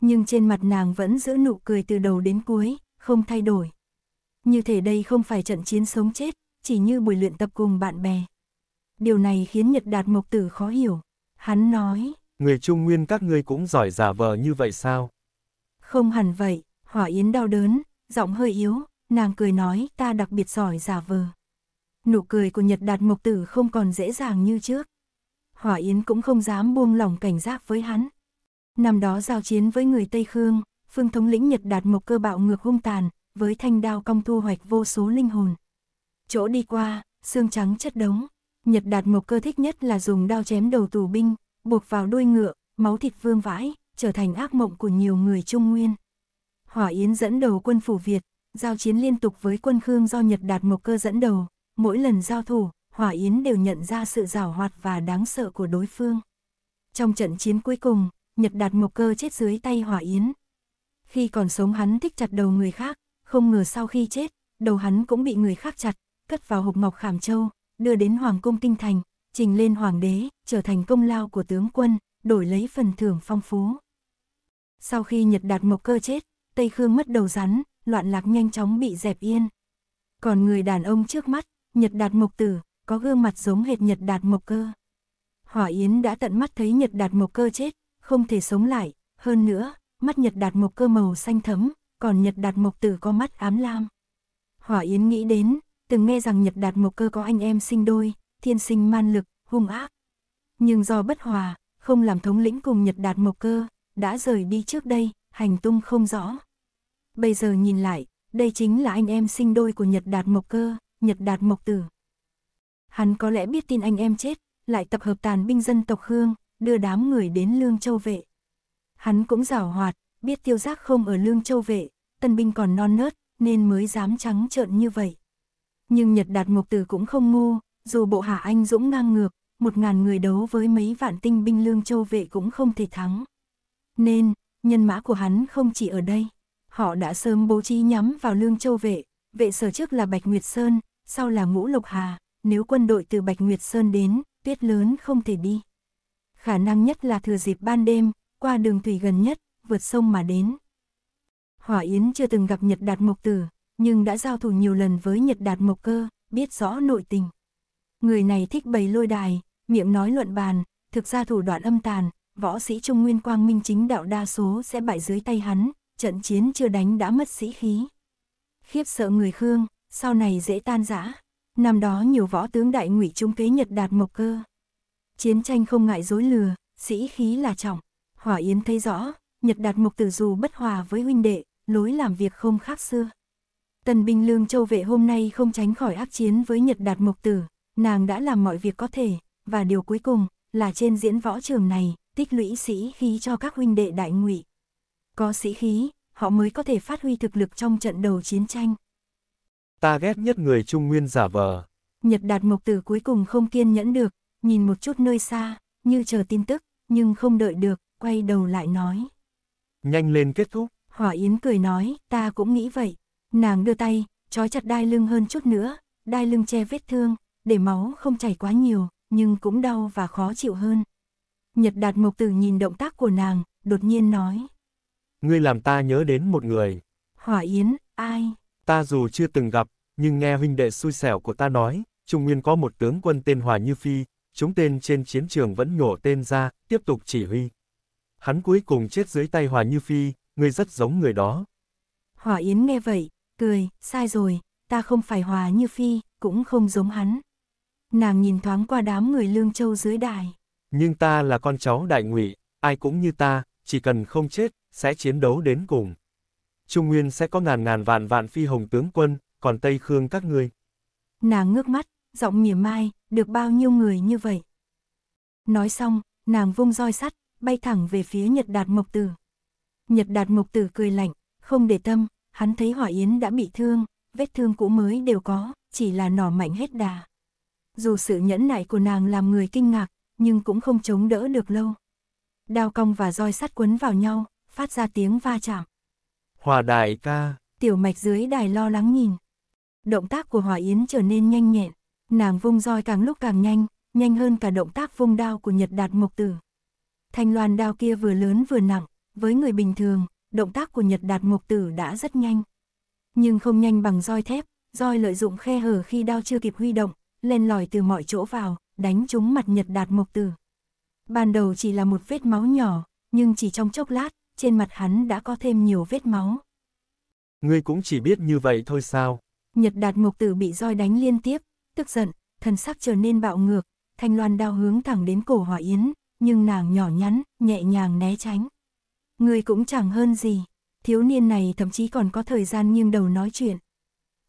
Nhưng trên mặt nàng vẫn giữ nụ cười từ đầu đến cuối, không thay đổi. Như thể đây không phải trận chiến sống chết, chỉ như buổi luyện tập cùng bạn bè. Điều này khiến Nhật Đạt Mộc Tử khó hiểu. Hắn nói. Người Trung Nguyên các ngươi cũng giỏi giả vờ như vậy sao? Không hẳn vậy, Hỏa Yến đau đớn, giọng hơi yếu, nàng cười nói ta đặc biệt giỏi giả vờ. Nụ cười của Nhật Đạt Mộc Tử không còn dễ dàng như trước. Hỏa Yến cũng không dám buông lỏng cảnh giác với hắn. Năm đó giao chiến với người Tây Khương, phương thống lĩnh Nhật Đạt Mộc cơ bạo ngược hung tàn, với thanh đao cong thu hoạch vô số linh hồn. Chỗ đi qua, xương trắng chất đống, Nhật Đạt Mộc Cơ thích nhất là dùng đao chém đầu tù binh, buộc vào đuôi ngựa, máu thịt vương vãi, trở thành ác mộng của nhiều người Trung Nguyên. Hỏa Yến dẫn đầu quân phủ Việt, giao chiến liên tục với quân Khương do Nhật Đạt Mộc Cơ dẫn đầu, mỗi lần giao thủ, Hỏa Yến đều nhận ra sự giảo hoạt và đáng sợ của đối phương. Trong trận chiến cuối cùng, Nhật Đạt Mộc Cơ chết dưới tay Hỏa Yến. Khi còn sống hắn thích chặt đầu người khác, không ngờ sau khi chết, đầu hắn cũng bị người khác chặt, cất vào hộp ngọc khảm châu, đưa đến Hoàng cung Kinh Thành, trình lên Hoàng đế, trở thành công lao của tướng quân, đổi lấy phần thưởng phong phú. Sau khi Nhật Đạt Mộc Cơ chết, Tây Khương mất đầu rắn, loạn lạc nhanh chóng bị dẹp yên. Còn người đàn ông trước mắt, Nhật Đạt Mộc Tử, có gương mặt giống hệt Nhật Đạt Mộc Cơ. Hỏa Yến đã tận mắt thấy Nhật Đạt Mộc Cơ chết, không thể sống lại, hơn nữa, mắt Nhật Đạt Mộc Cơ màu xanh thấm, còn Nhật Đạt Mộc Tử có mắt ám lam. Hỏa Yến nghĩ đến, từng nghe rằng Nhật Đạt Mộc Cơ có anh em sinh đôi, thiên sinh man lực, hung ác. Nhưng do bất hòa, không làm thống lĩnh cùng Nhật Đạt Mộc Cơ, đã rời đi trước đây, hành tung không rõ. Bây giờ nhìn lại, đây chính là anh em sinh đôi của Nhật Đạt Mộc Cơ, Nhật Đạt Mộc Tử. Hắn có lẽ biết tin anh em chết, lại tập hợp tàn binh dân tộc Hương, đưa đám người đến Lương Châu Vệ. Hắn cũng giảo hoạt, biết tiêu giác không ở Lương Châu Vệ, tân binh còn non nớt, nên mới dám trắng trợn như vậy. Nhưng Nhật Đạt ngục Tử cũng không ngu, dù bộ hạ anh dũng ngang ngược, một ngàn người đấu với mấy vạn tinh binh lương châu vệ cũng không thể thắng. Nên, nhân mã của hắn không chỉ ở đây. Họ đã sớm bố trí nhắm vào lương châu vệ, vệ sở trước là Bạch Nguyệt Sơn, sau là Ngũ Lộc Hà, nếu quân đội từ Bạch Nguyệt Sơn đến, tuyết lớn không thể đi. Khả năng nhất là thừa dịp ban đêm, qua đường thủy gần nhất, vượt sông mà đến. Hỏa Yến chưa từng gặp Nhật Đạt Mộc Tử, nhưng đã giao thủ nhiều lần với Nhật Đạt Mộc Cơ, biết rõ nội tình. Người này thích bày lôi đài, miệng nói luận bàn, thực ra thủ đoạn âm tàn, võ sĩ Trung Nguyên Quang Minh chính đạo đa số sẽ bại dưới tay hắn, trận chiến chưa đánh đã mất sĩ khí. Khiếp sợ người Khương, sau này dễ tan rã. Năm đó nhiều võ tướng đại ngụy trung kế Nhật Đạt Mộc Cơ. Chiến tranh không ngại dối lừa, sĩ khí là trọng. Hỏa Yến thấy rõ, Nhật Đạt Mộc Tử dù bất hòa với huynh đệ, lối làm việc không khác xưa. Tần binh lương châu vệ hôm nay không tránh khỏi ác chiến với Nhật Đạt mục Tử, nàng đã làm mọi việc có thể, và điều cuối cùng là trên diễn võ trường này, tích lũy sĩ khí cho các huynh đệ đại ngụy. Có sĩ khí, họ mới có thể phát huy thực lực trong trận đầu chiến tranh. Ta ghét nhất người Trung Nguyên giả vờ. Nhật Đạt mục Tử cuối cùng không kiên nhẫn được, nhìn một chút nơi xa, như chờ tin tức, nhưng không đợi được, quay đầu lại nói. Nhanh lên kết thúc. Hỏa Yến cười nói, ta cũng nghĩ vậy, Nàng đưa tay, trói chặt đai lưng hơn chút nữa, đai lưng che vết thương, để máu không chảy quá nhiều, nhưng cũng đau và khó chịu hơn. Nhật Đạt mục Tử nhìn động tác của nàng, đột nhiên nói. Ngươi làm ta nhớ đến một người. Hỏa Yến, ai? Ta dù chưa từng gặp, nhưng nghe huynh đệ xui xẻo của ta nói, Trung Nguyên có một tướng quân tên Hòa Như Phi, chúng tên trên chiến trường vẫn nhổ tên ra, tiếp tục chỉ huy. Hắn cuối cùng chết dưới tay Hòa Như Phi, ngươi rất giống người đó. hỏa Yến nghe vậy, cười, sai rồi, ta không phải hòa như phi, cũng không giống hắn. Nàng nhìn thoáng qua đám người lương châu dưới đài. Nhưng ta là con cháu đại ngụy, ai cũng như ta, chỉ cần không chết, sẽ chiến đấu đến cùng. Trung Nguyên sẽ có ngàn ngàn vạn vạn phi hồng tướng quân, còn Tây Khương các ngươi. Nàng ngước mắt, giọng mỉa mai, được bao nhiêu người như vậy. Nói xong, nàng vung roi sắt, bay thẳng về phía Nhật Đạt Mộc Tử. Nhật Đạt Mộc Tử cười lạnh, không để tâm, hắn thấy Hỏa Yến đã bị thương, vết thương cũ mới đều có, chỉ là nỏ mạnh hết đà. Dù sự nhẫn nại của nàng làm người kinh ngạc, nhưng cũng không chống đỡ được lâu. Đao cong và roi sắt quấn vào nhau, phát ra tiếng va chạm. Hòa đại ca. Tiểu mạch dưới đài lo lắng nhìn. Động tác của Hòa Yến trở nên nhanh nhẹn. Nàng vung roi càng lúc càng nhanh, nhanh hơn cả động tác vung đao của Nhật Đạt Mộc Tử. Thanh loan đao kia vừa lớn vừa nặng, với người bình thường, động tác của Nhật Đạt mục Tử đã rất nhanh. Nhưng không nhanh bằng roi thép, roi lợi dụng khe hở khi đao chưa kịp huy động, lên lòi từ mọi chỗ vào, đánh trúng mặt Nhật Đạt mục Tử. Ban đầu chỉ là một vết máu nhỏ, nhưng chỉ trong chốc lát, trên mặt hắn đã có thêm nhiều vết máu. Ngươi cũng chỉ biết như vậy thôi sao? Nhật Đạt mục Tử bị roi đánh liên tiếp, tức giận, thần sắc trở nên bạo ngược, thanh loan đao hướng thẳng đến cổ Hỏa Yến, nhưng nàng nhỏ nhắn, nhẹ nhàng né tránh. Người cũng chẳng hơn gì, thiếu niên này thậm chí còn có thời gian nghiêng đầu nói chuyện.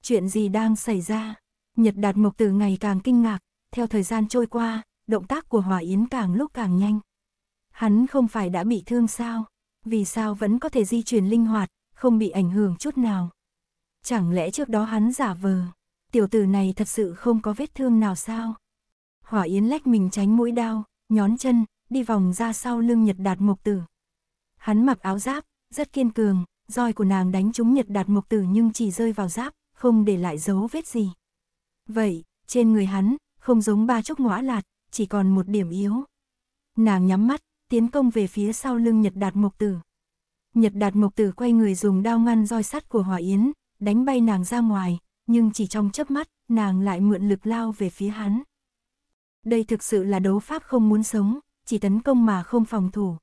Chuyện gì đang xảy ra? Nhật Đạt Mộc từ ngày càng kinh ngạc, theo thời gian trôi qua, động tác của hỏa Yến càng lúc càng nhanh. Hắn không phải đã bị thương sao? Vì sao vẫn có thể di chuyển linh hoạt, không bị ảnh hưởng chút nào? Chẳng lẽ trước đó hắn giả vờ, tiểu tử này thật sự không có vết thương nào sao? Hỏa Yến lách mình tránh mũi đau nhón chân, đi vòng ra sau lưng Nhật Đạt Mộc Tử. Hắn mặc áo giáp, rất kiên cường, roi của nàng đánh trúng nhật đạt mục tử nhưng chỉ rơi vào giáp, không để lại dấu vết gì. Vậy, trên người hắn, không giống ba chốc ngõa lạt, chỉ còn một điểm yếu. Nàng nhắm mắt, tiến công về phía sau lưng nhật đạt mục tử. Nhật đạt mục tử quay người dùng đao ngăn roi sắt của hỏa Yến, đánh bay nàng ra ngoài, nhưng chỉ trong chớp mắt, nàng lại mượn lực lao về phía hắn. Đây thực sự là đấu pháp không muốn sống, chỉ tấn công mà không phòng thủ,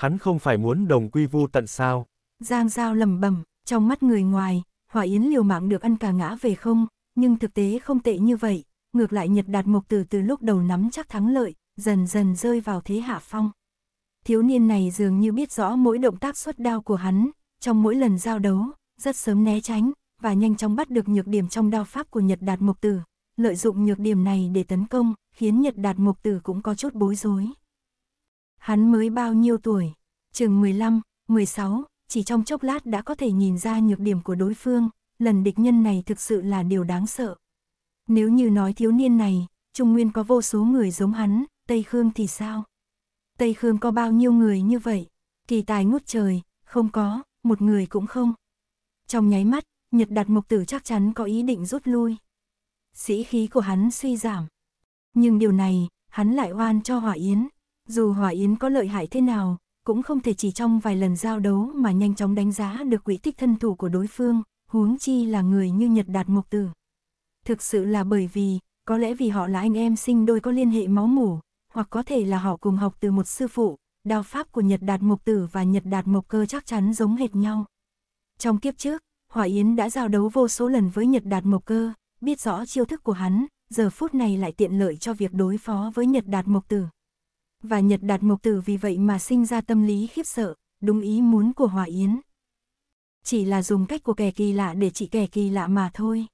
hắn không phải muốn đồng quy vu tận sao. Giang Giao lầm bầm, trong mắt người ngoài, hỏa Yến liều mạng được ăn cả ngã về không, nhưng thực tế không tệ như vậy, ngược lại Nhật Đạt Mộc Tử từ lúc đầu nắm chắc thắng lợi, dần dần rơi vào thế hạ phong. Thiếu niên này dường như biết rõ mỗi động tác xuất đao của hắn, trong mỗi lần giao đấu, rất sớm né tránh, và nhanh chóng bắt được nhược điểm trong đao pháp của Nhật Đạt Mộc Tử, lợi dụng nhược điểm này để tấn công, khiến Nhật Đạt Mộc Tử cũng có chút bối rối. Hắn mới bao nhiêu tuổi? Chừng 15, 16, chỉ trong chốc lát đã có thể nhìn ra nhược điểm của đối phương, lần địch nhân này thực sự là điều đáng sợ. Nếu như nói thiếu niên này, Trung Nguyên có vô số người giống hắn, Tây Khương thì sao? Tây Khương có bao nhiêu người như vậy? Kỳ tài ngút trời, không có, một người cũng không. Trong nháy mắt, Nhật Đạt mục Tử chắc chắn có ý định rút lui. Sĩ khí của hắn suy giảm. Nhưng điều này, hắn lại oan cho Hỏa Yến, dù hỏa Yến có lợi hại thế nào, cũng không thể chỉ trong vài lần giao đấu mà nhanh chóng đánh giá được quỹ tích thân thủ của đối phương, huống chi là người như Nhật Đạt mục Tử. Thực sự là bởi vì, có lẽ vì họ là anh em sinh đôi có liên hệ máu mủ, hoặc có thể là họ cùng học từ một sư phụ, đao pháp của Nhật Đạt mục Tử và Nhật Đạt mục Cơ chắc chắn giống hệt nhau. Trong kiếp trước, Hỏa Yến đã giao đấu vô số lần với Nhật Đạt Mộc Cơ, biết rõ chiêu thức của hắn, giờ phút này lại tiện lợi cho việc đối phó với Nhật Đạt Mộc Tử và Nhật Đạt Mộc Tử vì vậy mà sinh ra tâm lý khiếp sợ, đúng ý muốn của Hòa Yến. Chỉ là dùng cách của kẻ kỳ lạ để trị kẻ kỳ lạ mà thôi.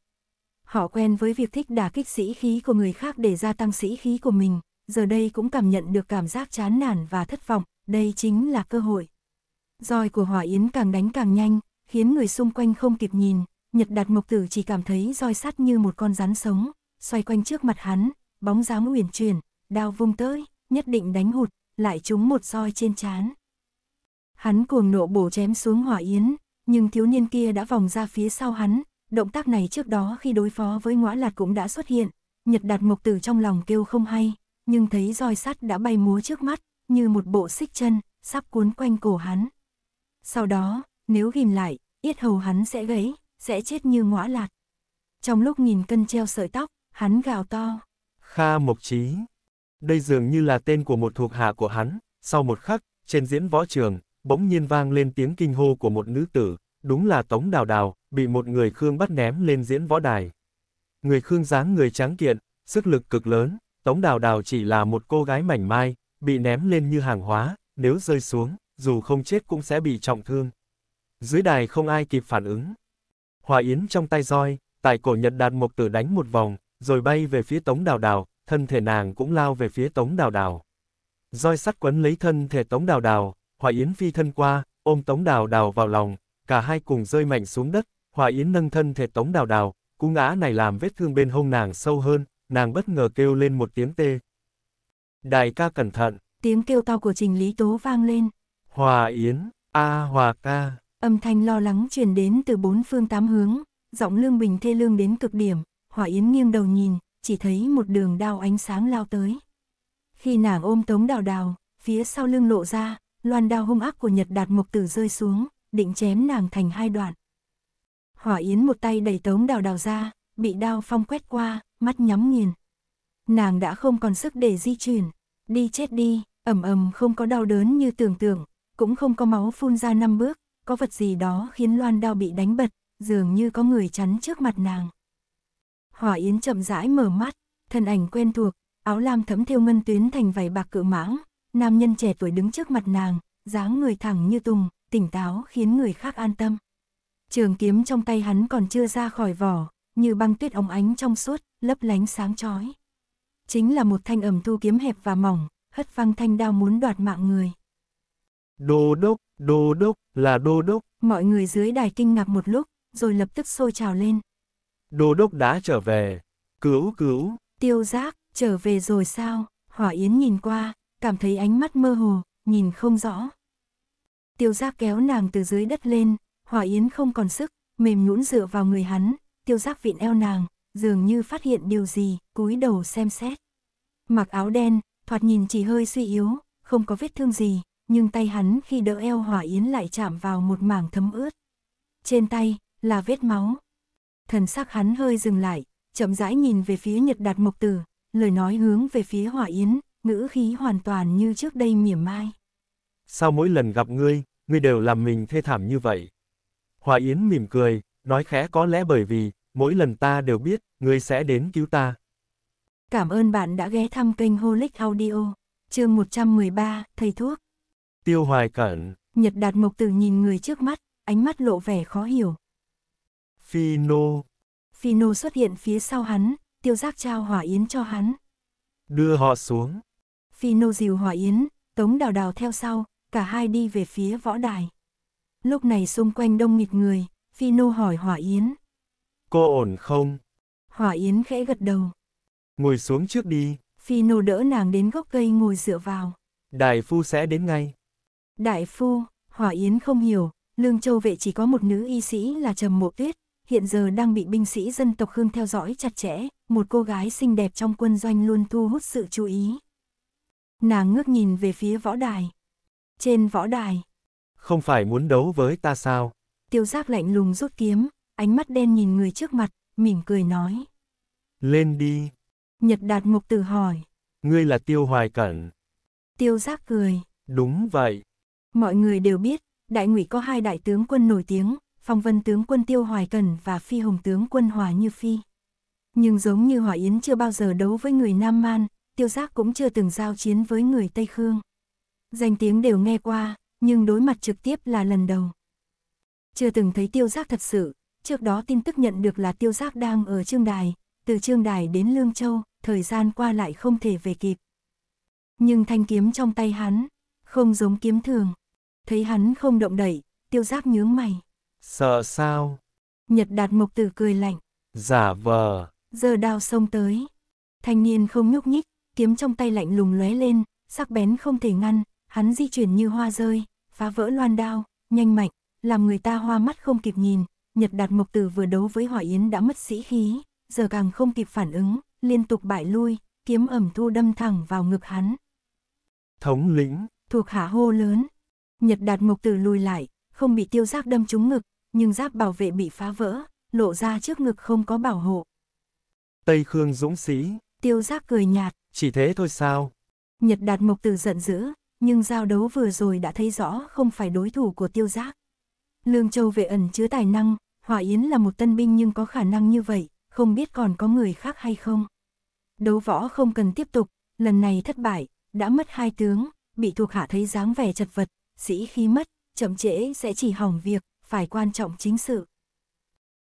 Họ quen với việc thích đả kích sĩ khí của người khác để gia tăng sĩ khí của mình, giờ đây cũng cảm nhận được cảm giác chán nản và thất vọng, đây chính là cơ hội. Roi của Hòa Yến càng đánh càng nhanh, khiến người xung quanh không kịp nhìn, Nhật Đạt Mộc Tử chỉ cảm thấy roi sắt như một con rắn sống, xoay quanh trước mặt hắn, bóng dáng uyển chuyển, đao vung tới nhất định đánh hụt, lại trúng một roi trên chán. Hắn cuồng nộ bổ chém xuống hỏa yến, nhưng thiếu niên kia đã vòng ra phía sau hắn, động tác này trước đó khi đối phó với ngõa lạt cũng đã xuất hiện, nhật đạt mục tử trong lòng kêu không hay, nhưng thấy roi sắt đã bay múa trước mắt, như một bộ xích chân, sắp cuốn quanh cổ hắn. Sau đó, nếu ghim lại, yết hầu hắn sẽ gãy, sẽ chết như ngõa lạt. Trong lúc nghìn cân treo sợi tóc, hắn gào to. Kha Mộc Chí đây dường như là tên của một thuộc hạ của hắn, sau một khắc, trên diễn võ trường, bỗng nhiên vang lên tiếng kinh hô của một nữ tử, đúng là Tống Đào Đào, bị một người Khương bắt ném lên diễn võ đài. Người Khương dáng người tráng kiện, sức lực cực lớn, Tống Đào Đào chỉ là một cô gái mảnh mai, bị ném lên như hàng hóa, nếu rơi xuống, dù không chết cũng sẽ bị trọng thương. Dưới đài không ai kịp phản ứng. Hòa Yến trong tay roi, tại cổ Nhật Đạt một Tử đánh một vòng, rồi bay về phía Tống Đào Đào, thân thể nàng cũng lao về phía Tống Đào Đào. Roi sắt quấn lấy thân thể Tống Đào Đào, Hòa Yến phi thân qua, ôm Tống Đào Đào vào lòng, cả hai cùng rơi mạnh xuống đất, Hòa Yến nâng thân thể Tống Đào Đào, cú ngã này làm vết thương bên hông nàng sâu hơn, nàng bất ngờ kêu lên một tiếng tê. Đại ca cẩn thận. Tiếng kêu to của Trình Lý Tố vang lên. Hòa Yến, a Hòa ca. Âm thanh lo lắng truyền đến từ bốn phương tám hướng, giọng Lương Bình thê lương đến cực điểm, Hòa Yến nghiêng đầu nhìn, chỉ thấy một đường đao ánh sáng lao tới. Khi nàng ôm tống đào đào, phía sau lưng lộ ra, loan đao hung ác của Nhật Đạt mục Tử rơi xuống, định chém nàng thành hai đoạn. Hỏa Yến một tay đẩy tống đào đào ra, bị đao phong quét qua, mắt nhắm nghiền. Nàng đã không còn sức để di chuyển, đi chết đi, ẩm ẩm không có đau đớn như tưởng tượng, cũng không có máu phun ra năm bước, có vật gì đó khiến loan đao bị đánh bật, dường như có người chắn trước mặt nàng. Hòa Yến chậm rãi mở mắt, thân ảnh quen thuộc, áo lam thấm thêu ngân tuyến thành vảy bạc cự mãng, nam nhân trẻ tuổi đứng trước mặt nàng, dáng người thẳng như tùng, tỉnh táo khiến người khác an tâm. Trường kiếm trong tay hắn còn chưa ra khỏi vỏ, như băng tuyết óng ánh trong suốt, lấp lánh sáng chói. Chính là một thanh ẩm thu kiếm hẹp và mỏng, hất văng thanh đao muốn đoạt mạng người. Đô đốc, đô đốc, là đô đốc. Mọi người dưới đài kinh ngạc một lúc, rồi lập tức sôi trào lên. Đô đốc đã trở về. Cứu cứu. Tiêu giác, trở về rồi sao? Hỏa Yến nhìn qua, cảm thấy ánh mắt mơ hồ, nhìn không rõ. Tiêu giác kéo nàng từ dưới đất lên, Hỏa Yến không còn sức, mềm nhũn dựa vào người hắn, tiêu giác vịn eo nàng, dường như phát hiện điều gì, cúi đầu xem xét. Mặc áo đen, thoạt nhìn chỉ hơi suy yếu, không có vết thương gì, nhưng tay hắn khi đỡ eo Hỏa Yến lại chạm vào một mảng thấm ướt. Trên tay, là vết máu, thần sắc hắn hơi dừng lại, chậm rãi nhìn về phía Nhật Đạt Mộc Tử, lời nói hướng về phía Hỏa Yến, ngữ khí hoàn toàn như trước đây mỉa mai. Sao mỗi lần gặp ngươi, ngươi đều làm mình thê thảm như vậy? Hỏa Yến mỉm cười, nói khẽ có lẽ bởi vì, mỗi lần ta đều biết, ngươi sẽ đến cứu ta. Cảm ơn bạn đã ghé thăm kênh Holic Audio, chương 113, Thầy Thuốc. Tiêu Hoài Cẩn. Nhật Đạt Mộc Tử nhìn người trước mắt, ánh mắt lộ vẻ khó hiểu, Phino. Phino xuất hiện phía sau hắn, tiêu giác trao hỏa yến cho hắn. Đưa họ xuống. Phino dìu hỏa yến, tống đào đào theo sau, cả hai đi về phía võ đài. Lúc này xung quanh đông nghịt người, Phino hỏi hỏa yến. Cô ổn không? Hỏa yến khẽ gật đầu. Ngồi xuống trước đi. Phino đỡ nàng đến gốc cây ngồi dựa vào. Đại phu sẽ đến ngay. Đại phu, Hỏa Yến không hiểu, Lương Châu Vệ chỉ có một nữ y sĩ là Trầm Mộ Tuyết, hiện giờ đang bị binh sĩ dân tộc Khương theo dõi chặt chẽ, một cô gái xinh đẹp trong quân doanh luôn thu hút sự chú ý. Nàng ngước nhìn về phía võ đài. Trên võ đài. Không phải muốn đấu với ta sao? Tiêu giáp lạnh lùng rút kiếm, ánh mắt đen nhìn người trước mặt, mỉm cười nói. Lên đi. Nhật đạt mục tử hỏi. Ngươi là tiêu hoài cẩn. Tiêu giáp cười. Đúng vậy. Mọi người đều biết, đại ngụy có hai đại tướng quân nổi tiếng, phong vân tướng quân Tiêu Hoài Cần và phi hồng tướng quân Hòa Như Phi. Nhưng giống như Hòa Yến chưa bao giờ đấu với người Nam Man, Tiêu Giác cũng chưa từng giao chiến với người Tây Khương. Danh tiếng đều nghe qua, nhưng đối mặt trực tiếp là lần đầu. Chưa từng thấy Tiêu Giác thật sự, trước đó tin tức nhận được là Tiêu Giác đang ở Trương Đài, từ Trương Đài đến Lương Châu, thời gian qua lại không thể về kịp. Nhưng thanh kiếm trong tay hắn, không giống kiếm thường. Thấy hắn không động đẩy, tiêu giác nhướng mày. Sợ sao? Nhật đạt mục tử cười lạnh. Giả vờ. Giờ đao xông tới. Thanh niên không nhúc nhích, kiếm trong tay lạnh lùng lóe lên, sắc bén không thể ngăn, hắn di chuyển như hoa rơi, phá vỡ loan đao, nhanh mạnh, làm người ta hoa mắt không kịp nhìn. Nhật đạt mục tử vừa đấu với hỏa yến đã mất sĩ khí, giờ càng không kịp phản ứng, liên tục bại lui, kiếm ẩm thu đâm thẳng vào ngực hắn. Thống lĩnh, thuộc hạ hô lớn. Nhật đạt mục tử lùi lại, không bị tiêu giác đâm trúng ngực, nhưng giáp bảo vệ bị phá vỡ, lộ ra trước ngực không có bảo hộ. Tây Khương dũng sĩ. Tiêu giác cười nhạt. Chỉ thế thôi sao? Nhật đạt mộc từ giận dữ, nhưng giao đấu vừa rồi đã thấy rõ không phải đối thủ của tiêu giác. Lương Châu vệ ẩn chứa tài năng, Hòa Yến là một tân binh nhưng có khả năng như vậy, không biết còn có người khác hay không. Đấu võ không cần tiếp tục, lần này thất bại, đã mất hai tướng, bị thuộc hạ thấy dáng vẻ chật vật, sĩ khi mất, chậm trễ sẽ chỉ hỏng việc, phải quan trọng chính sự.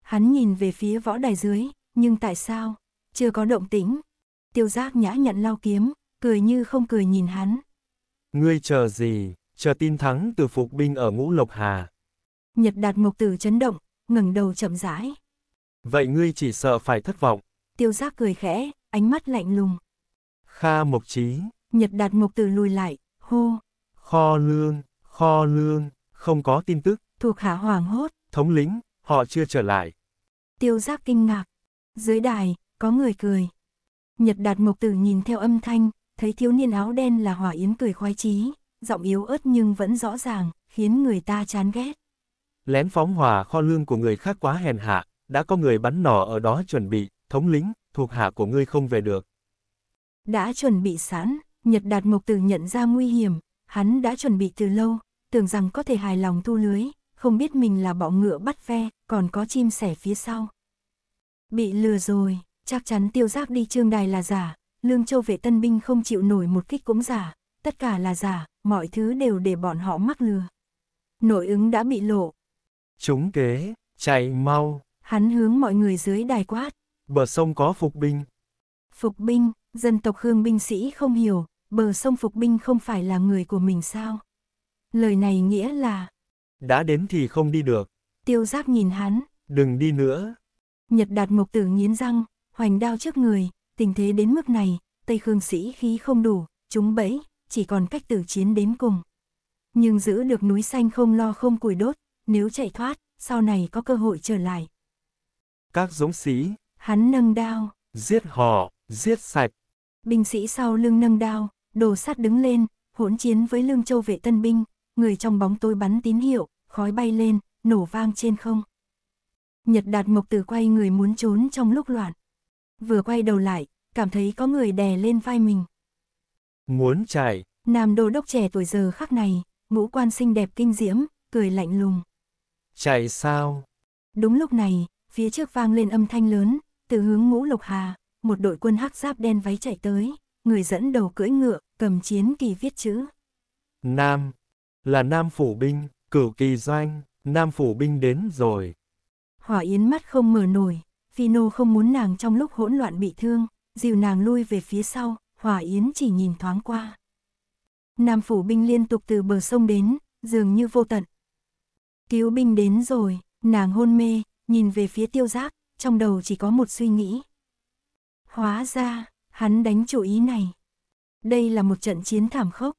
Hắn nhìn về phía võ đài dưới, nhưng tại sao? Chưa có động tĩnh. Tiêu giác nhã nhận lao kiếm, cười như không cười nhìn hắn. Ngươi chờ gì, chờ tin thắng từ phục binh ở ngũ lộc hà. Nhật đạt mục tử chấn động, ngẩng đầu chậm rãi. Vậy ngươi chỉ sợ phải thất vọng. Tiêu giác cười khẽ, ánh mắt lạnh lùng. Kha mộc trí. Nhật đạt mục tử lùi lại, hô. Kho lương, kho lương, không có tin tức. Thuộc hạ hoảng hốt. Thống lĩnh, họ chưa trở lại. Tiêu giác kinh ngạc. Dưới đài, có người cười. Nhật đạt mục tử nhìn theo âm thanh, thấy thiếu niên áo đen là hỏa yến cười khoái trí giọng yếu ớt nhưng vẫn rõ ràng, khiến người ta chán ghét. Lén phóng hỏa kho lương của người khác quá hèn hạ, đã có người bắn nỏ ở đó chuẩn bị, thống lĩnh, thuộc hạ của ngươi không về được. Đã chuẩn bị sẵn, Nhật Đạt mục Tử nhận ra nguy hiểm, hắn đã chuẩn bị từ lâu, tưởng rằng có thể hài lòng thu lưới, không biết mình là bọ ngựa bắt ve, còn có chim sẻ phía sau. Bị lừa rồi, chắc chắn tiêu giác đi trương đài là giả, lương châu vệ tân binh không chịu nổi một kích cũng giả, tất cả là giả, mọi thứ đều để bọn họ mắc lừa. Nội ứng đã bị lộ. Chúng kế, chạy mau. Hắn hướng mọi người dưới đài quát. Bờ sông có phục binh. Phục binh, dân tộc Hương binh sĩ không hiểu, bờ sông phục binh không phải là người của mình sao? Lời này nghĩa là, đã đến thì không đi được. Tiêu giác nhìn hắn. Đừng đi nữa. Nhật đạt mục tử nghiến răng, hoành đao trước người, tình thế đến mức này, Tây Khương sĩ khí không đủ, chúng bẫy, chỉ còn cách tử chiến đến cùng. Nhưng giữ được núi xanh không lo không củi đốt, nếu chạy thoát, sau này có cơ hội trở lại. Các giống sĩ. Hắn nâng đao. Giết họ, giết sạch. Binh sĩ sau lưng nâng đao, đồ sắt đứng lên, hỗn chiến với lương châu vệ tân binh, người trong bóng tối bắn tín hiệu, khói bay lên, nổ vang trên không. Nhật đạt mộc tử quay người muốn trốn trong lúc loạn. Vừa quay đầu lại, cảm thấy có người đè lên vai mình. Muốn chạy. Nam đô đốc trẻ tuổi giờ khắc này, ngũ quan xinh đẹp kinh diễm, cười lạnh lùng. Chạy sao? Đúng lúc này, phía trước vang lên âm thanh lớn, từ hướng ngũ lục hà, một đội quân hắc giáp đen váy chạy tới, người dẫn đầu cưỡi ngựa, cầm chiến kỳ viết chữ. Nam, là Nam phủ binh. Cửu kỳ doanh, Nam Phủ Binh đến rồi. Hỏa Yến mắt không mở nổi, Phino không muốn nàng trong lúc hỗn loạn bị thương, dìu nàng lui về phía sau, Hỏa Yến chỉ nhìn thoáng qua. Nam Phủ Binh liên tục từ bờ sông đến, dường như vô tận. Cứu binh đến rồi, nàng hôn mê, nhìn về phía tiêu giác, trong đầu chỉ có một suy nghĩ. Hóa ra, hắn đánh chủ ý này. Đây là một trận chiến thảm khốc,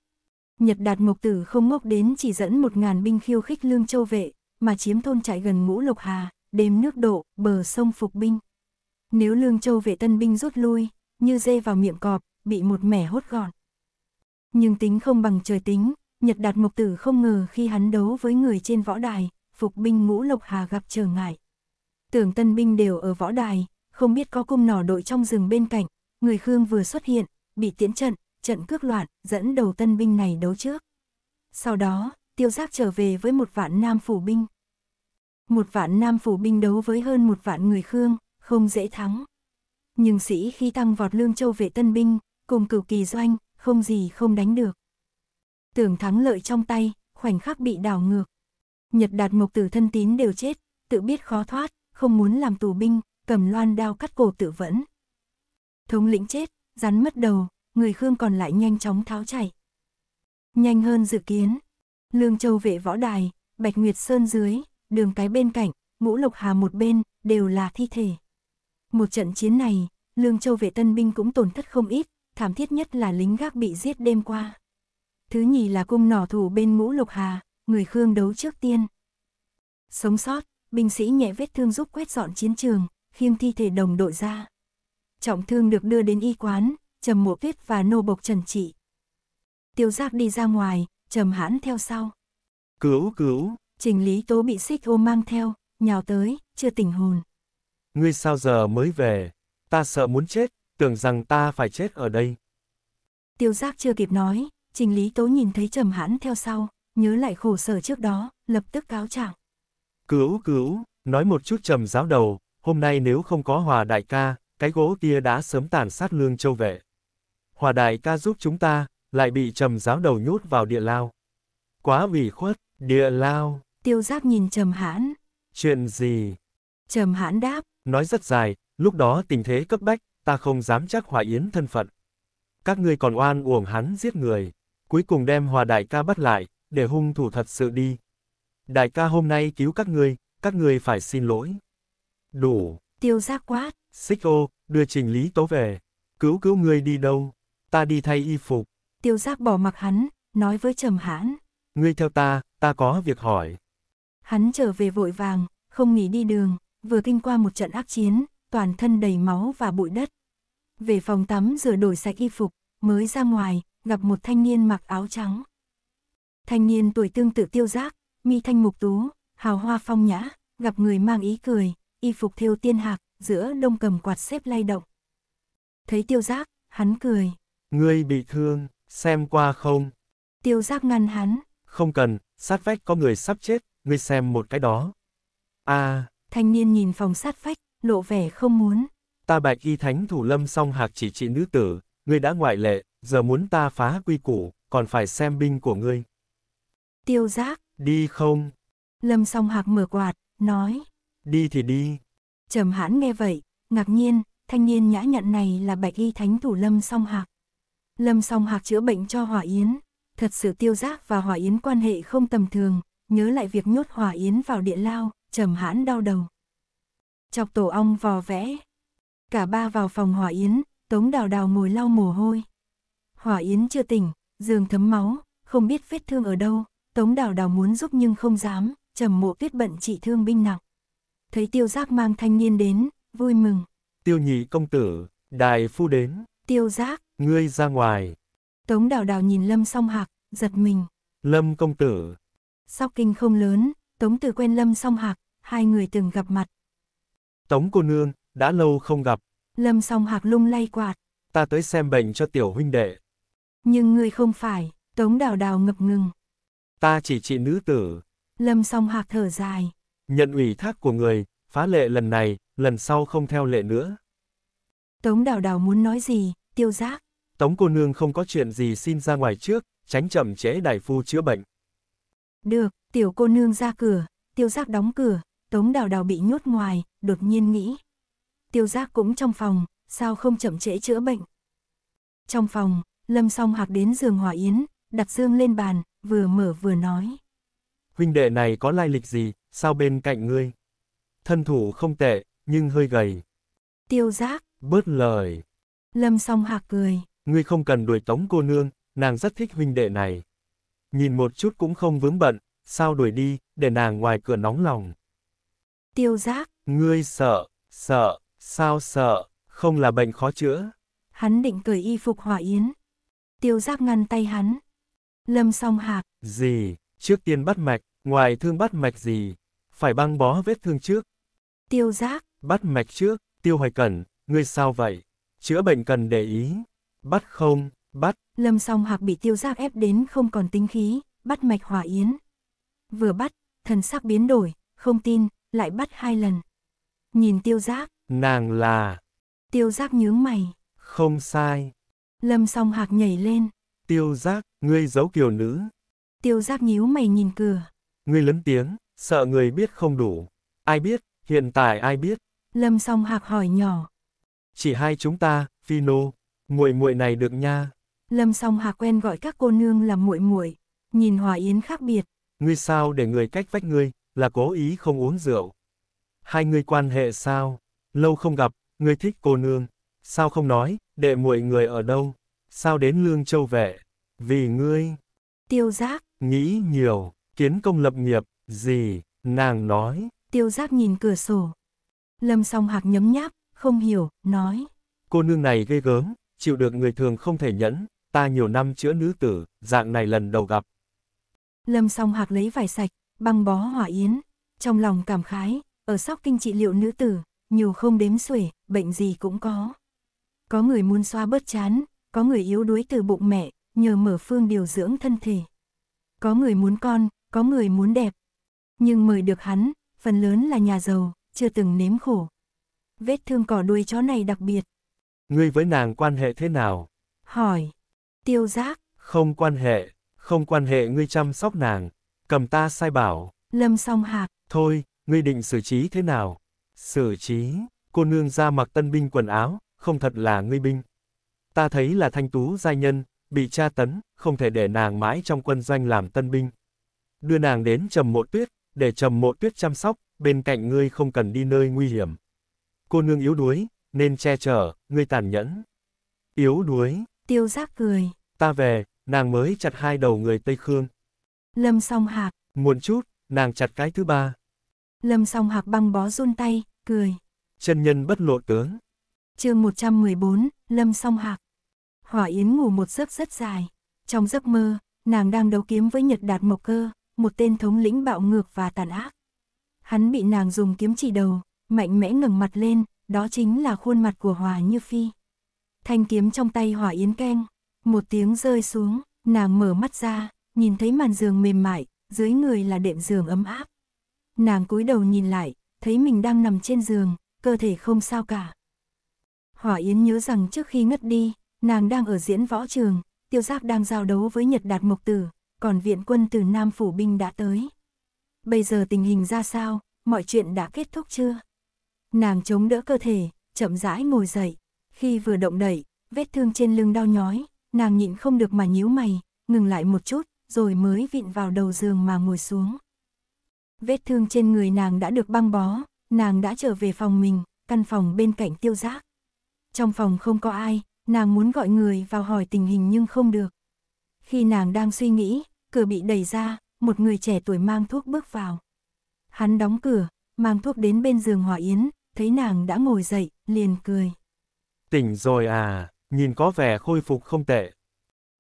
Nhật đạt mục tử không ngốc đến chỉ dẫn một ngàn binh khiêu khích lương châu vệ, mà chiếm thôn trại gần ngũ lục hà, đếm nước độ, bờ sông phục binh. Nếu lương châu vệ tân binh rút lui, như dê vào miệng cọp, bị một mẻ hốt gọn. Nhưng tính không bằng trời tính, Nhật đạt mục tử không ngờ khi hắn đấu với người trên võ đài, phục binh ngũ lục hà gặp trở ngại. Tưởng tân binh đều ở võ đài, không biết có cung nỏ đội trong rừng bên cạnh, người Khương vừa xuất hiện, bị tiễn trận, trận cước loạn, dẫn đầu tân binh này đấu trước. Sau đó, tiêu giác trở về với một vạn nam phủ binh. Một vạn nam phủ binh đấu với hơn một vạn người Khương, không dễ thắng. Nhưng sĩ khi tăng vọt lương châu về tân binh, cùng cửu kỳ doanh, không gì không đánh được. Tưởng thắng lợi trong tay, khoảnh khắc bị đảo ngược. Nhật đạt mục tử thân tín đều chết, tự biết khó thoát, không muốn làm tù binh, cầm loan đao cắt cổ tự vẫn. Thống lĩnh chết, rắn mất đầu, người Khương còn lại nhanh chóng tháo chạy. Nhanh hơn dự kiến, Lương Châu vệ võ đài, Bạch Nguyệt Sơn dưới, đường cái bên cạnh, ngũ lộc hà một bên, đều là thi thể. Một trận chiến này, Lương Châu vệ tân binh cũng tổn thất không ít, thảm thiết nhất là lính gác bị giết đêm qua. Thứ nhì là cung nỏ thủ bên ngũ lục hà, người Khương đấu trước tiên. Sống sót, binh sĩ nhẹ vết thương giúp quét dọn chiến trường, khiêng thi thể đồng đội ra. Trọng thương được đưa đến y quán, Trầm Mộ Tuyết và nô bộc Trần Trị. Tiêu Giác đi ra ngoài, Trầm Hãn theo sau. Cứu cứu, Trình Lý Tố bị xích ô mang theo, nhào tới, chưa tỉnh hồn. Ngươi sao giờ mới về? Ta sợ muốn chết, tưởng rằng ta phải chết ở đây. Tiêu Giác chưa kịp nói, Trình Lý Tố nhìn thấy Trầm Hãn theo sau, nhớ lại khổ sở trước đó, lập tức cáo trạng. Cứu cứu, nói một chút Trầm giáo đầu, hôm nay nếu không có hòa đại ca, cái gỗ kia đã sớm tàn sát lương châu vệ hòa đại ca giúp chúng ta, lại bị trầm giáo đầu nhốt vào địa lao. Quá ủy khuất, địa lao. Tiêu giáp nhìn trầm hãn. Chuyện gì? Trầm hãn đáp. Nói rất dài, lúc đó tình thế cấp bách, ta không dám chắc hòa yến thân phận. Các ngươi còn oan uổng hắn giết người. Cuối cùng đem hòa đại ca bắt lại, để hung thủ thật sự đi. Đại ca hôm nay cứu các ngươi, các ngươi phải xin lỗi. Đủ. Tiêu giác quát. Xích ô, đưa trình lý tố về. Cứu cứu ngươi đi đâu? ta đi thay y phục. Tiêu giác bỏ mặc hắn, nói với trầm hãn. Ngươi theo ta, ta có việc hỏi. Hắn trở về vội vàng, không nghỉ đi đường, vừa kinh qua một trận ác chiến, toàn thân đầy máu và bụi đất. Về phòng tắm rửa đổi sạch y phục, mới ra ngoài, gặp một thanh niên mặc áo trắng. Thanh niên tuổi tương tự tiêu giác, mi thanh mục tú, hào hoa phong nhã, gặp người mang ý cười, y phục thêu tiên hạc, giữa đông cầm quạt xếp lay động. Thấy tiêu giác, hắn cười. Ngươi bị thương, xem qua không? Tiêu giác ngăn hắn. Không cần, sát vách có người sắp chết, ngươi xem một cái đó. À. Thanh niên nhìn phòng sát vách, lộ vẻ không muốn. Ta bạch y thánh thủ lâm song hạc chỉ trị nữ tử, ngươi đã ngoại lệ, giờ muốn ta phá quy củ, còn phải xem binh của ngươi. Tiêu giác. Đi không? Lâm song hạc mở quạt, nói. Đi thì đi. Trầm hãn nghe vậy, ngạc nhiên, thanh niên nhã nhặn này là bạch y thánh thủ lâm song hạc. Lâm song hạc chữa bệnh cho Hỏa Yến. Thật sự tiêu giác và Hỏa Yến quan hệ không tầm thường, nhớ lại việc nhốt Hỏa Yến vào địa lao, trầm hãn đau đầu. Chọc tổ ong vò vẽ. Cả ba vào phòng Hỏa Yến, Tống Đào Đào ngồi lau mồ hôi. Hỏa Yến chưa tỉnh, giường thấm máu, không biết vết thương ở đâu, Tống Đào Đào muốn giúp nhưng không dám, trầm mộ tuyết bận trị thương binh nặng. Thấy tiêu giác mang thanh niên đến, vui mừng. Tiêu nhị công tử, đài phu đến. Tiêu giác, Ngươi ra ngoài. Tống đào đào nhìn Lâm song hạc, giật mình. Lâm công tử. Sau kinh không lớn, Tống từ quen Lâm song hạc, hai người từng gặp mặt. Tống cô nương, đã lâu không gặp. Lâm song hạc lung lay quạt. Ta tới xem bệnh cho tiểu huynh đệ. Nhưng ngươi không phải, Tống đào đào ngập ngừng. Ta chỉ trị nữ tử. Lâm song hạc thở dài. Nhận ủy thác của người, phá lệ lần này, lần sau không theo lệ nữa. Tống đào đào muốn nói gì, tiêu giác. Tống cô nương không có chuyện gì xin ra ngoài trước, tránh chậm trễ đại phu chữa bệnh. Được, tiểu cô nương ra cửa, tiêu giác đóng cửa, tống đào đào bị nhốt ngoài, đột nhiên nghĩ. Tiêu giác cũng trong phòng, sao không chậm trễ chữa bệnh. Trong phòng, lâm song hạc đến giường hỏa yến, đặt dương lên bàn, vừa mở vừa nói. Huynh đệ này có lai lịch gì, sao bên cạnh ngươi? Thân thủ không tệ, nhưng hơi gầy. Tiêu giác. Bớt lời. Lâm song hạc cười ngươi không cần đuổi tống cô nương, nàng rất thích huynh đệ này. Nhìn một chút cũng không vướng bận, sao đuổi đi, để nàng ngoài cửa nóng lòng. Tiêu giác. Ngươi sợ, sợ, sao sợ, không là bệnh khó chữa. Hắn định cởi y phục hỏa yến. Tiêu giác ngăn tay hắn. Lâm song hạc. Gì, trước tiên bắt mạch, ngoài thương bắt mạch gì, phải băng bó vết thương trước. Tiêu giác. Bắt mạch trước, tiêu hoài cẩn, ngươi sao vậy? Chữa bệnh cần để ý. Bắt không, bắt. Lâm song hạc bị tiêu giác ép đến không còn tinh khí, bắt mạch hỏa yến. Vừa bắt, thần sắc biến đổi, không tin, lại bắt hai lần. Nhìn tiêu giác. Nàng là. Tiêu giác nhướng mày. Không sai. Lâm song hạc nhảy lên. Tiêu giác, ngươi giấu kiều nữ. Tiêu giác nhíu mày nhìn cửa. Ngươi lớn tiếng, sợ người biết không đủ. Ai biết, hiện tại ai biết. Lâm song hạc hỏi nhỏ. Chỉ hai chúng ta, phi Phino muội muội này được nha. Lâm song hà quen gọi các cô nương là muội muội, nhìn Hòa Yến khác biệt. Ngươi sao để người cách vách ngươi, là cố ý không uống rượu. Hai người quan hệ sao? Lâu không gặp, ngươi thích cô nương. Sao không nói, đệ muội người ở đâu? Sao đến Lương Châu vệ Vì ngươi. Tiêu giác. Nghĩ nhiều, kiến công lập nghiệp, gì, nàng nói. Tiêu giác nhìn cửa sổ. Lâm song hạc nhấm nháp, không hiểu, nói. Cô nương này ghê gớm, chịu được người thường không thể nhẫn, ta nhiều năm chữa nữ tử, dạng này lần đầu gặp. Lâm song hạc lấy vải sạch, băng bó hỏa yến, trong lòng cảm khái, ở sóc kinh trị liệu nữ tử, nhiều không đếm xuể, bệnh gì cũng có. Có người muốn xoa bớt chán, có người yếu đuối từ bụng mẹ, nhờ mở phương điều dưỡng thân thể. Có người muốn con, có người muốn đẹp. Nhưng mời được hắn, phần lớn là nhà giàu, chưa từng nếm khổ. Vết thương cỏ đuôi chó này đặc biệt, Ngươi với nàng quan hệ thế nào? Hỏi. Tiêu giác. Không quan hệ, không quan hệ ngươi chăm sóc nàng. Cầm ta sai bảo. Lâm song hạc. Thôi, ngươi định xử trí thế nào? Xử trí, cô nương ra mặc tân binh quần áo, không thật là ngươi binh. Ta thấy là thanh tú giai nhân, bị tra tấn, không thể để nàng mãi trong quân doanh làm tân binh. Đưa nàng đến trầm mộ tuyết, để trầm mộ tuyết chăm sóc, bên cạnh ngươi không cần đi nơi nguy hiểm. Cô nương yếu đuối, nên che chở, ngươi tàn nhẫn. Yếu đuối. Tiêu giác cười. Ta về, nàng mới chặt hai đầu người Tây Khương. Lâm song hạc. Muộn chút, nàng chặt cái thứ ba. Lâm song hạc băng bó run tay, cười. Chân nhân bất lộ tướng. chương 114, Lâm song hạc. Hỏa Yến ngủ một giấc rất dài. Trong giấc mơ, nàng đang đấu kiếm với Nhật Đạt Mộc Cơ, một tên thống lĩnh bạo ngược và tàn ác. Hắn bị nàng dùng kiếm chỉ đầu, mạnh mẽ ngẩng mặt lên, đó chính là khuôn mặt của Hòa Như Phi. Thanh kiếm trong tay Hòa Yến Keng, một tiếng rơi xuống, nàng mở mắt ra, nhìn thấy màn giường mềm mại, dưới người là đệm giường ấm áp. Nàng cúi đầu nhìn lại, thấy mình đang nằm trên giường, cơ thể không sao cả. Hỏa Yến nhớ rằng trước khi ngất đi, nàng đang ở diễn võ trường, tiêu giác đang giao đấu với Nhật Đạt Mộc Tử, còn viện quân từ Nam Phủ Binh đã tới. Bây giờ tình hình ra sao, mọi chuyện đã kết thúc chưa? Nàng chống đỡ cơ thể, chậm rãi ngồi dậy. Khi vừa động đẩy, vết thương trên lưng đau nhói, nàng nhịn không được mà nhíu mày, ngừng lại một chút, rồi mới vịn vào đầu giường mà ngồi xuống. Vết thương trên người nàng đã được băng bó, nàng đã trở về phòng mình, căn phòng bên cạnh tiêu giác. Trong phòng không có ai, nàng muốn gọi người vào hỏi tình hình nhưng không được. Khi nàng đang suy nghĩ, cửa bị đẩy ra, một người trẻ tuổi mang thuốc bước vào. Hắn đóng cửa, mang thuốc đến bên giường Hòa Yến, thấy nàng đã ngồi dậy, liền cười. Tỉnh rồi à, nhìn có vẻ khôi phục không tệ.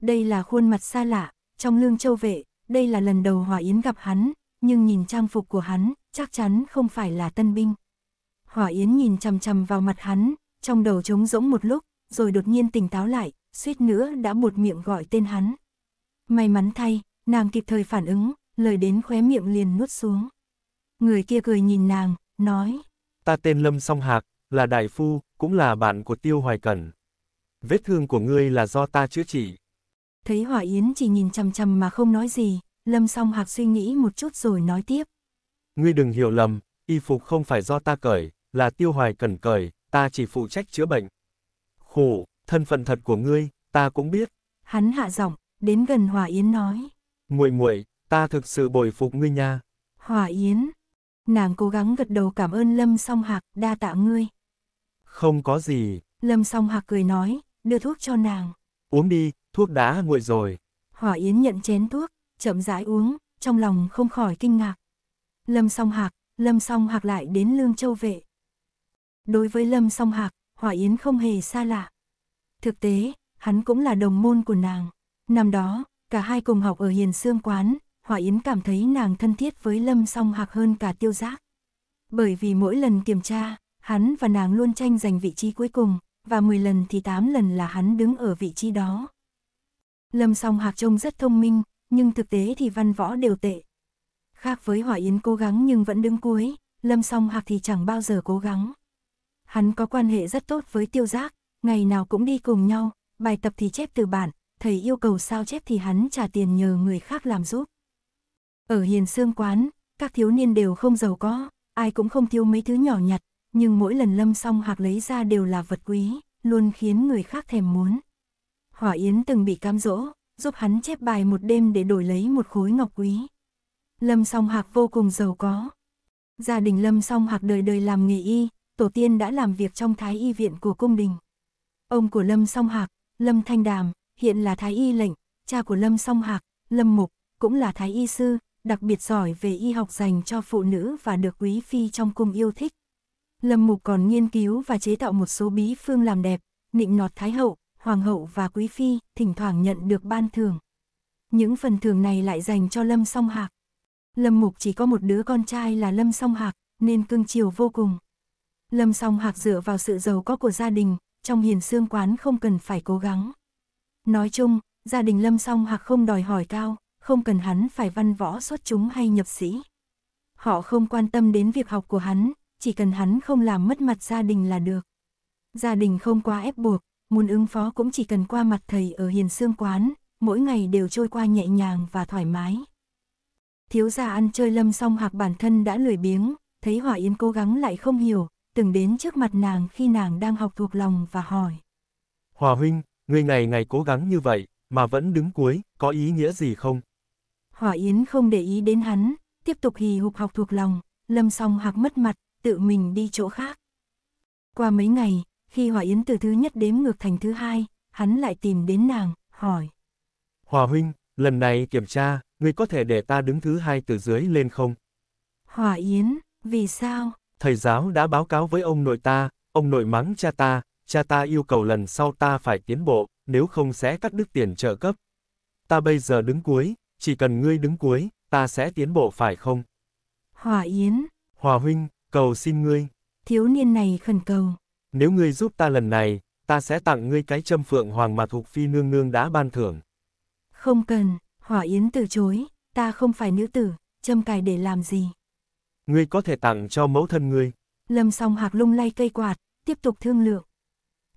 Đây là khuôn mặt xa lạ, trong lương châu vệ, đây là lần đầu hỏa Yến gặp hắn, nhưng nhìn trang phục của hắn, chắc chắn không phải là tân binh. hỏa Yến nhìn chằm chằm vào mặt hắn, trong đầu trống rỗng một lúc, rồi đột nhiên tỉnh táo lại, suýt nữa đã buột miệng gọi tên hắn. May mắn thay, nàng kịp thời phản ứng, lời đến khóe miệng liền nuốt xuống. Người kia cười nhìn nàng, nói ta tên Lâm Song Hạc, là đại phu, cũng là bạn của Tiêu Hoài Cẩn. Vết thương của ngươi là do ta chữa trị. Thấy Hỏa Yến chỉ nhìn chằm chằm mà không nói gì, Lâm Song Hạc suy nghĩ một chút rồi nói tiếp. Ngươi đừng hiểu lầm, y phục không phải do ta cởi, là Tiêu Hoài Cẩn cởi, ta chỉ phụ trách chữa bệnh. Khổ, thân phận thật của ngươi, ta cũng biết. Hắn hạ giọng, đến gần Hỏa Yến nói. Muội muội, ta thực sự bồi phục ngươi nha. Hỏa Yến, Nàng cố gắng gật đầu cảm ơn Lâm Song Hạc, đa tạ ngươi. Không có gì. Lâm Song Hạc cười nói, đưa thuốc cho nàng. Uống đi, thuốc đã nguội rồi. Hỏa Yến nhận chén thuốc, chậm rãi uống, trong lòng không khỏi kinh ngạc. Lâm Song Hạc, Lâm Song Hạc lại đến Lương Châu Vệ. Đối với Lâm Song Hạc, Hỏa Yến không hề xa lạ. Thực tế, hắn cũng là đồng môn của nàng. Năm đó, cả hai cùng học ở Hiền Sương Quán, Hòa Yến cảm thấy nàng thân thiết với Lâm song hạc hơn cả tiêu giác. Bởi vì mỗi lần kiểm tra, hắn và nàng luôn tranh giành vị trí cuối cùng, và 10 lần thì 8 lần là hắn đứng ở vị trí đó. Lâm song hạc trông rất thông minh, nhưng thực tế thì văn võ đều tệ. Khác với Hỏa Yến cố gắng nhưng vẫn đứng cuối, Lâm song hạc thì chẳng bao giờ cố gắng. Hắn có quan hệ rất tốt với tiêu giác, ngày nào cũng đi cùng nhau, bài tập thì chép từ bản, thầy yêu cầu sao chép thì hắn trả tiền nhờ người khác làm giúp. Ở hiền xương quán, các thiếu niên đều không giàu có, ai cũng không thiếu mấy thứ nhỏ nhặt, nhưng mỗi lần lâm song hoặc lấy ra đều là vật quý, luôn khiến người khác thèm muốn. Hỏa Yến từng bị cám dỗ, giúp hắn chép bài một đêm để đổi lấy một khối ngọc quý. Lâm song hạc vô cùng giàu có. Gia đình Lâm song hạc đời đời làm nghề y, tổ tiên đã làm việc trong thái y viện của cung đình. Ông của Lâm song hạc, Lâm Thanh Đàm, hiện là thái y lệnh, cha của Lâm song hạc, Lâm Mục, cũng là thái y sư, đặc biệt giỏi về y học dành cho phụ nữ và được quý phi trong cung yêu thích. Lâm Mục còn nghiên cứu và chế tạo một số bí phương làm đẹp, nịnh nọt thái hậu, hoàng hậu và quý phi, thỉnh thoảng nhận được ban thưởng. Những phần thưởng này lại dành cho Lâm Song Hạc. Lâm Mục chỉ có một đứa con trai là Lâm Song Hạc, nên cưng chiều vô cùng. Lâm Song Hạc dựa vào sự giàu có của gia đình, trong hiền xương quán không cần phải cố gắng. Nói chung, gia đình Lâm Song Hạc không đòi hỏi cao, không cần hắn phải văn võ xuất chúng hay nhập sĩ. Họ không quan tâm đến việc học của hắn, chỉ cần hắn không làm mất mặt gia đình là được. Gia đình không quá ép buộc, muốn ứng phó cũng chỉ cần qua mặt thầy ở hiền xương quán, mỗi ngày đều trôi qua nhẹ nhàng và thoải mái. Thiếu gia ăn chơi lâm xong hạc bản thân đã lười biếng, thấy Hòa Yến cố gắng lại không hiểu, từng đến trước mặt nàng khi nàng đang học thuộc lòng và hỏi. Hòa huynh, ngươi ngày ngày cố gắng như vậy, mà vẫn đứng cuối, có ý nghĩa gì không? Hỏa Yến không để ý đến hắn, tiếp tục hì hục học thuộc lòng, lâm song hạc mất mặt, tự mình đi chỗ khác. Qua mấy ngày, khi Hỏa Yến từ thứ nhất đếm ngược thành thứ hai, hắn lại tìm đến nàng, hỏi. Hòa huynh, lần này kiểm tra, ngươi có thể để ta đứng thứ hai từ dưới lên không? Hòa Yến, vì sao? Thầy giáo đã báo cáo với ông nội ta, ông nội mắng cha ta, cha ta yêu cầu lần sau ta phải tiến bộ, nếu không sẽ cắt đứt tiền trợ cấp. Ta bây giờ đứng cuối, chỉ cần ngươi đứng cuối, ta sẽ tiến bộ phải không? Hòa Yến. Hòa Huynh, cầu xin ngươi. Thiếu niên này khẩn cầu. Nếu ngươi giúp ta lần này, ta sẽ tặng ngươi cái châm phượng hoàng mà thuộc phi nương nương đã ban thưởng. Không cần, Hòa Yến từ chối, ta không phải nữ tử, châm cài để làm gì. Ngươi có thể tặng cho mẫu thân ngươi. Lâm song hạc lung lay cây quạt, tiếp tục thương lượng.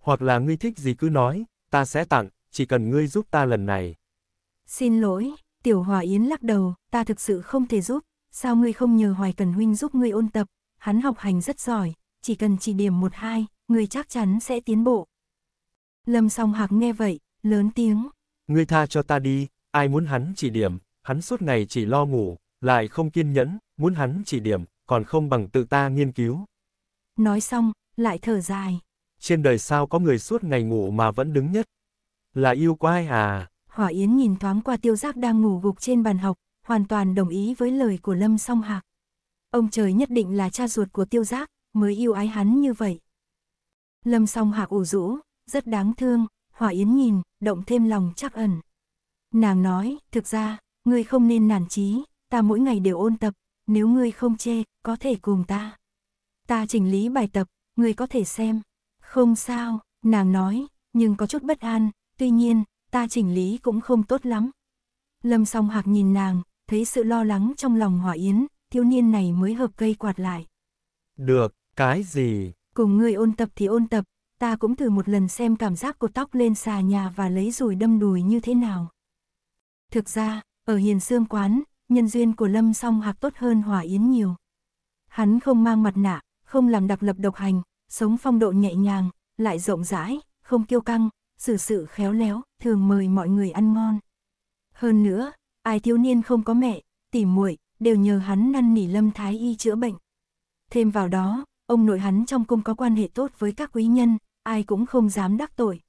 Hoặc là ngươi thích gì cứ nói, ta sẽ tặng, chỉ cần ngươi giúp ta lần này. Xin lỗi, Tiểu Hòa Yến lắc đầu, ta thực sự không thể giúp, sao ngươi không nhờ Hoài Cần Huynh giúp ngươi ôn tập, hắn học hành rất giỏi, chỉ cần chỉ điểm một hai, ngươi chắc chắn sẽ tiến bộ. Lâm song hạc nghe vậy, lớn tiếng. Ngươi tha cho ta đi, ai muốn hắn chỉ điểm, hắn suốt ngày chỉ lo ngủ, lại không kiên nhẫn, muốn hắn chỉ điểm, còn không bằng tự ta nghiên cứu. Nói xong, lại thở dài. Trên đời sao có người suốt ngày ngủ mà vẫn đứng nhất? Là yêu quái à? Hỏa Yến nhìn thoáng qua tiêu giác đang ngủ gục trên bàn học, hoàn toàn đồng ý với lời của Lâm Song Hạc. Ông trời nhất định là cha ruột của tiêu giác, mới yêu ái hắn như vậy. Lâm Song Hạc ủ rũ, rất đáng thương, Hỏa Yến nhìn, động thêm lòng chắc ẩn. Nàng nói, thực ra, ngươi không nên nản chí, ta mỗi ngày đều ôn tập, nếu ngươi không chê, có thể cùng ta. Ta chỉnh lý bài tập, ngươi có thể xem. Không sao, nàng nói, nhưng có chút bất an, tuy nhiên, ta chỉnh lý cũng không tốt lắm. Lâm song hạc nhìn nàng, thấy sự lo lắng trong lòng hỏa yến, thiếu niên này mới hợp cây quạt lại. Được, cái gì? Cùng người ôn tập thì ôn tập, ta cũng thử một lần xem cảm giác của tóc lên xà nhà và lấy rùi đâm đùi như thế nào. Thực ra, ở hiền xương quán, nhân duyên của Lâm song hạc tốt hơn hỏa yến nhiều. Hắn không mang mặt nạ, không làm đặc lập độc hành, sống phong độ nhẹ nhàng, lại rộng rãi, không kiêu căng, xử sự, sự khéo léo, thường mời mọi người ăn ngon. Hơn nữa, ai thiếu niên không có mẹ, tỉ muội đều nhờ hắn năn nỉ Lâm Thái Y chữa bệnh. Thêm vào đó, ông nội hắn trong cung có quan hệ tốt với các quý nhân, ai cũng không dám đắc tội.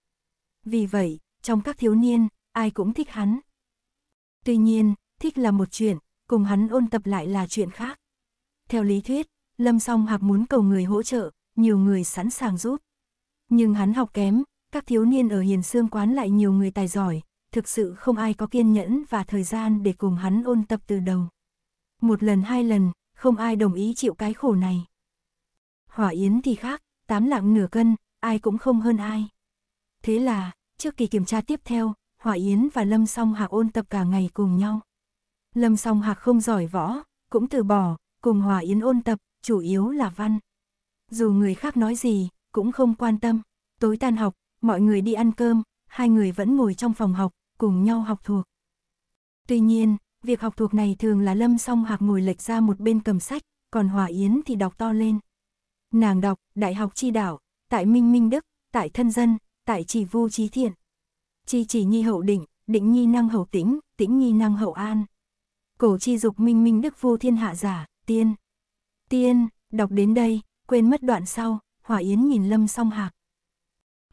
Vì vậy, trong các thiếu niên, ai cũng thích hắn. Tuy nhiên, thích là một chuyện, cùng hắn ôn tập lại là chuyện khác. Theo lý thuyết, Lâm Song Hạc muốn cầu người hỗ trợ, nhiều người sẵn sàng giúp. Nhưng hắn học kém, các thiếu niên ở hiền sương quán lại nhiều người tài giỏi, thực sự không ai có kiên nhẫn và thời gian để cùng hắn ôn tập từ đầu. Một lần hai lần, không ai đồng ý chịu cái khổ này. Hỏa Yến thì khác, tám lạng nửa cân, ai cũng không hơn ai. Thế là, trước kỳ kiểm tra tiếp theo, Hỏa Yến và Lâm Song Hạc ôn tập cả ngày cùng nhau. Lâm Song Hạc không giỏi võ, cũng từ bỏ, cùng Hỏa Yến ôn tập, chủ yếu là văn. Dù người khác nói gì, cũng không quan tâm. Tối tan học, mọi người đi ăn cơm, hai người vẫn ngồi trong phòng học, cùng nhau học thuộc. Tuy nhiên, việc học thuộc này thường là Lâm Song Hạc ngồi lệch ra một bên cầm sách, còn Hòa Yến thì đọc to lên. Nàng đọc Đại học Chi Đảo, tại Minh Minh Đức, tại Thân Dân, tại Chỉ Vu Trí Thiện. Chi chỉ nhi hậu định, định nhi năng hậu tĩnh, tĩnh nhi năng hậu an. Cổ chi dục minh minh đức vô thiên hạ giả, tiên. Tiên, đọc đến đây, quên mất đoạn sau, Hỏa Yến nhìn Lâm Song Hạc.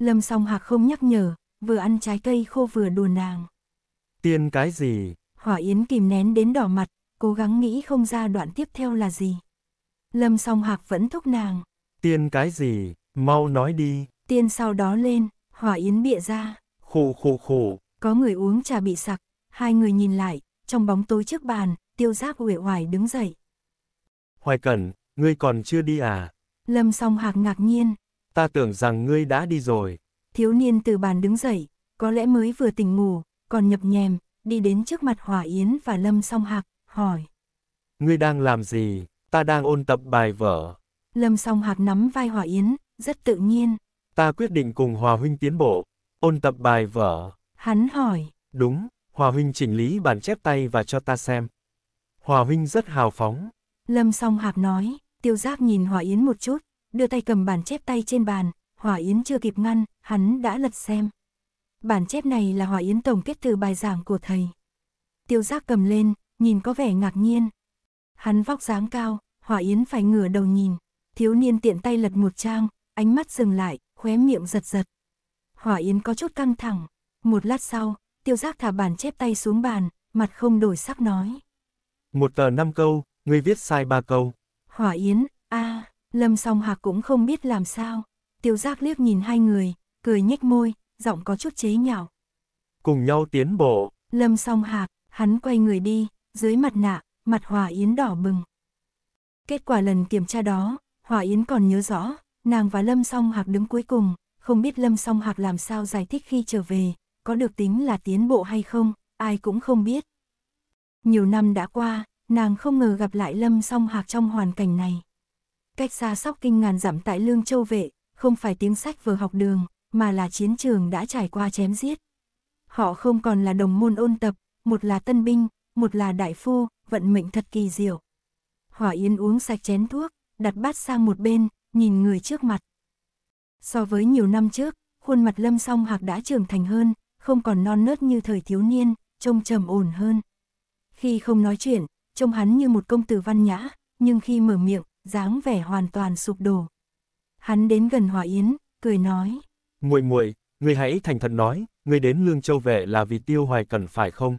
Lâm song hạc không nhắc nhở, vừa ăn trái cây khô vừa đùa nàng. Tiên cái gì? Hỏa Yến kìm nén đến đỏ mặt, cố gắng nghĩ không ra đoạn tiếp theo là gì. Lâm song hạc vẫn thúc nàng. Tiên cái gì? Mau nói đi. Tiên sau đó lên, Hỏa Yến bịa ra. Khổ khổ khổ. Có người uống trà bị sặc, hai người nhìn lại, trong bóng tối trước bàn, tiêu Giáp uể Hoài đứng dậy. Hoài Cẩn, ngươi còn chưa đi à? Lâm song hạc ngạc nhiên, ta tưởng rằng ngươi đã đi rồi. Thiếu niên từ bàn đứng dậy, có lẽ mới vừa tỉnh ngủ, còn nhập nhèm, đi đến trước mặt Hỏa Yến và Lâm Song Hạc, hỏi. Ngươi đang làm gì? Ta đang ôn tập bài vở. Lâm Song Hạc nắm vai Hỏa Yến, rất tự nhiên. Ta quyết định cùng Hòa Huynh tiến bộ, ôn tập bài vở. Hắn hỏi. Đúng, Hòa Huynh chỉnh lý bản chép tay và cho ta xem. Hòa Huynh rất hào phóng. Lâm Song Hạc nói, tiêu giác nhìn Hòa Yến một chút, đưa tay cầm bản chép tay trên bàn, Hỏa Yến chưa kịp ngăn, hắn đã lật xem. Bản chép này là Hỏa Yến tổng kết từ bài giảng của thầy. Tiêu giác cầm lên, nhìn có vẻ ngạc nhiên. Hắn vóc dáng cao, Hỏa Yến phải ngửa đầu nhìn. Thiếu niên tiện tay lật một trang, ánh mắt dừng lại, khóe miệng giật giật. Hỏa Yến có chút căng thẳng. Một lát sau, tiêu giác thả bản chép tay xuống bàn, mặt không đổi sắc nói. Một tờ năm câu, ngươi viết sai ba câu. Hỏa Yến, a à. Lâm song hạc cũng không biết làm sao. Tiêu giác liếc nhìn hai người, cười nhếch môi, giọng có chút chế nhạo. Cùng nhau tiến bộ. Lâm song hạc, hắn quay người đi, dưới mặt nạ, mặt Hòa Yến đỏ bừng. Kết quả lần kiểm tra đó, Hòa Yến còn nhớ rõ, nàng và Lâm song hạc đứng cuối cùng, không biết Lâm song hạc làm sao giải thích khi trở về, có được tính là tiến bộ hay không, ai cũng không biết. Nhiều năm đã qua, nàng không ngờ gặp lại Lâm song hạc trong hoàn cảnh này cách xa sóc kinh ngàn dặm tại Lương Châu Vệ, không phải tiếng sách vừa học đường, mà là chiến trường đã trải qua chém giết. Họ không còn là đồng môn ôn tập, một là tân binh, một là đại phu, vận mệnh thật kỳ diệu. Hỏa yên uống sạch chén thuốc, đặt bát sang một bên, nhìn người trước mặt. So với nhiều năm trước, khuôn mặt Lâm Song Hạc đã trưởng thành hơn, không còn non nớt như thời thiếu niên, trông trầm ổn hơn. Khi không nói chuyện, trông hắn như một công tử văn nhã, nhưng khi mở miệng, dáng vẻ hoàn toàn sụp đổ. Hắn đến gần Hòa Yến, cười nói. muội muội ngươi hãy thành thật nói, ngươi đến Lương Châu về là vì tiêu hoài cần phải không?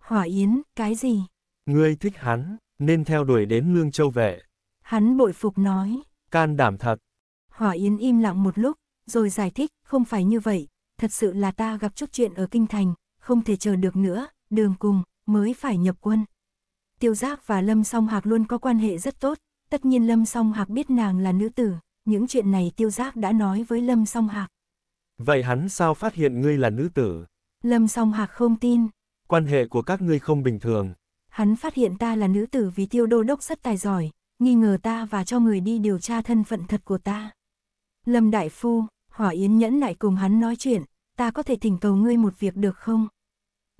Hòa Yến, cái gì? Ngươi thích hắn, nên theo đuổi đến Lương Châu về. Hắn bội phục nói. Can đảm thật. Hòa Yến im lặng một lúc, rồi giải thích, không phải như vậy, thật sự là ta gặp chút chuyện ở Kinh Thành, không thể chờ được nữa, đường cùng, mới phải nhập quân. Tiêu Giác và Lâm Song Hạc luôn có quan hệ rất tốt, Tất nhiên Lâm Song Hạc biết nàng là nữ tử, những chuyện này tiêu giác đã nói với Lâm Song Hạc. Vậy hắn sao phát hiện ngươi là nữ tử? Lâm Song Hạc không tin. Quan hệ của các ngươi không bình thường. Hắn phát hiện ta là nữ tử vì tiêu đô đốc rất tài giỏi, nghi ngờ ta và cho người đi điều tra thân phận thật của ta. Lâm Đại Phu, Hỏa Yến nhẫn lại cùng hắn nói chuyện, ta có thể thỉnh cầu ngươi một việc được không?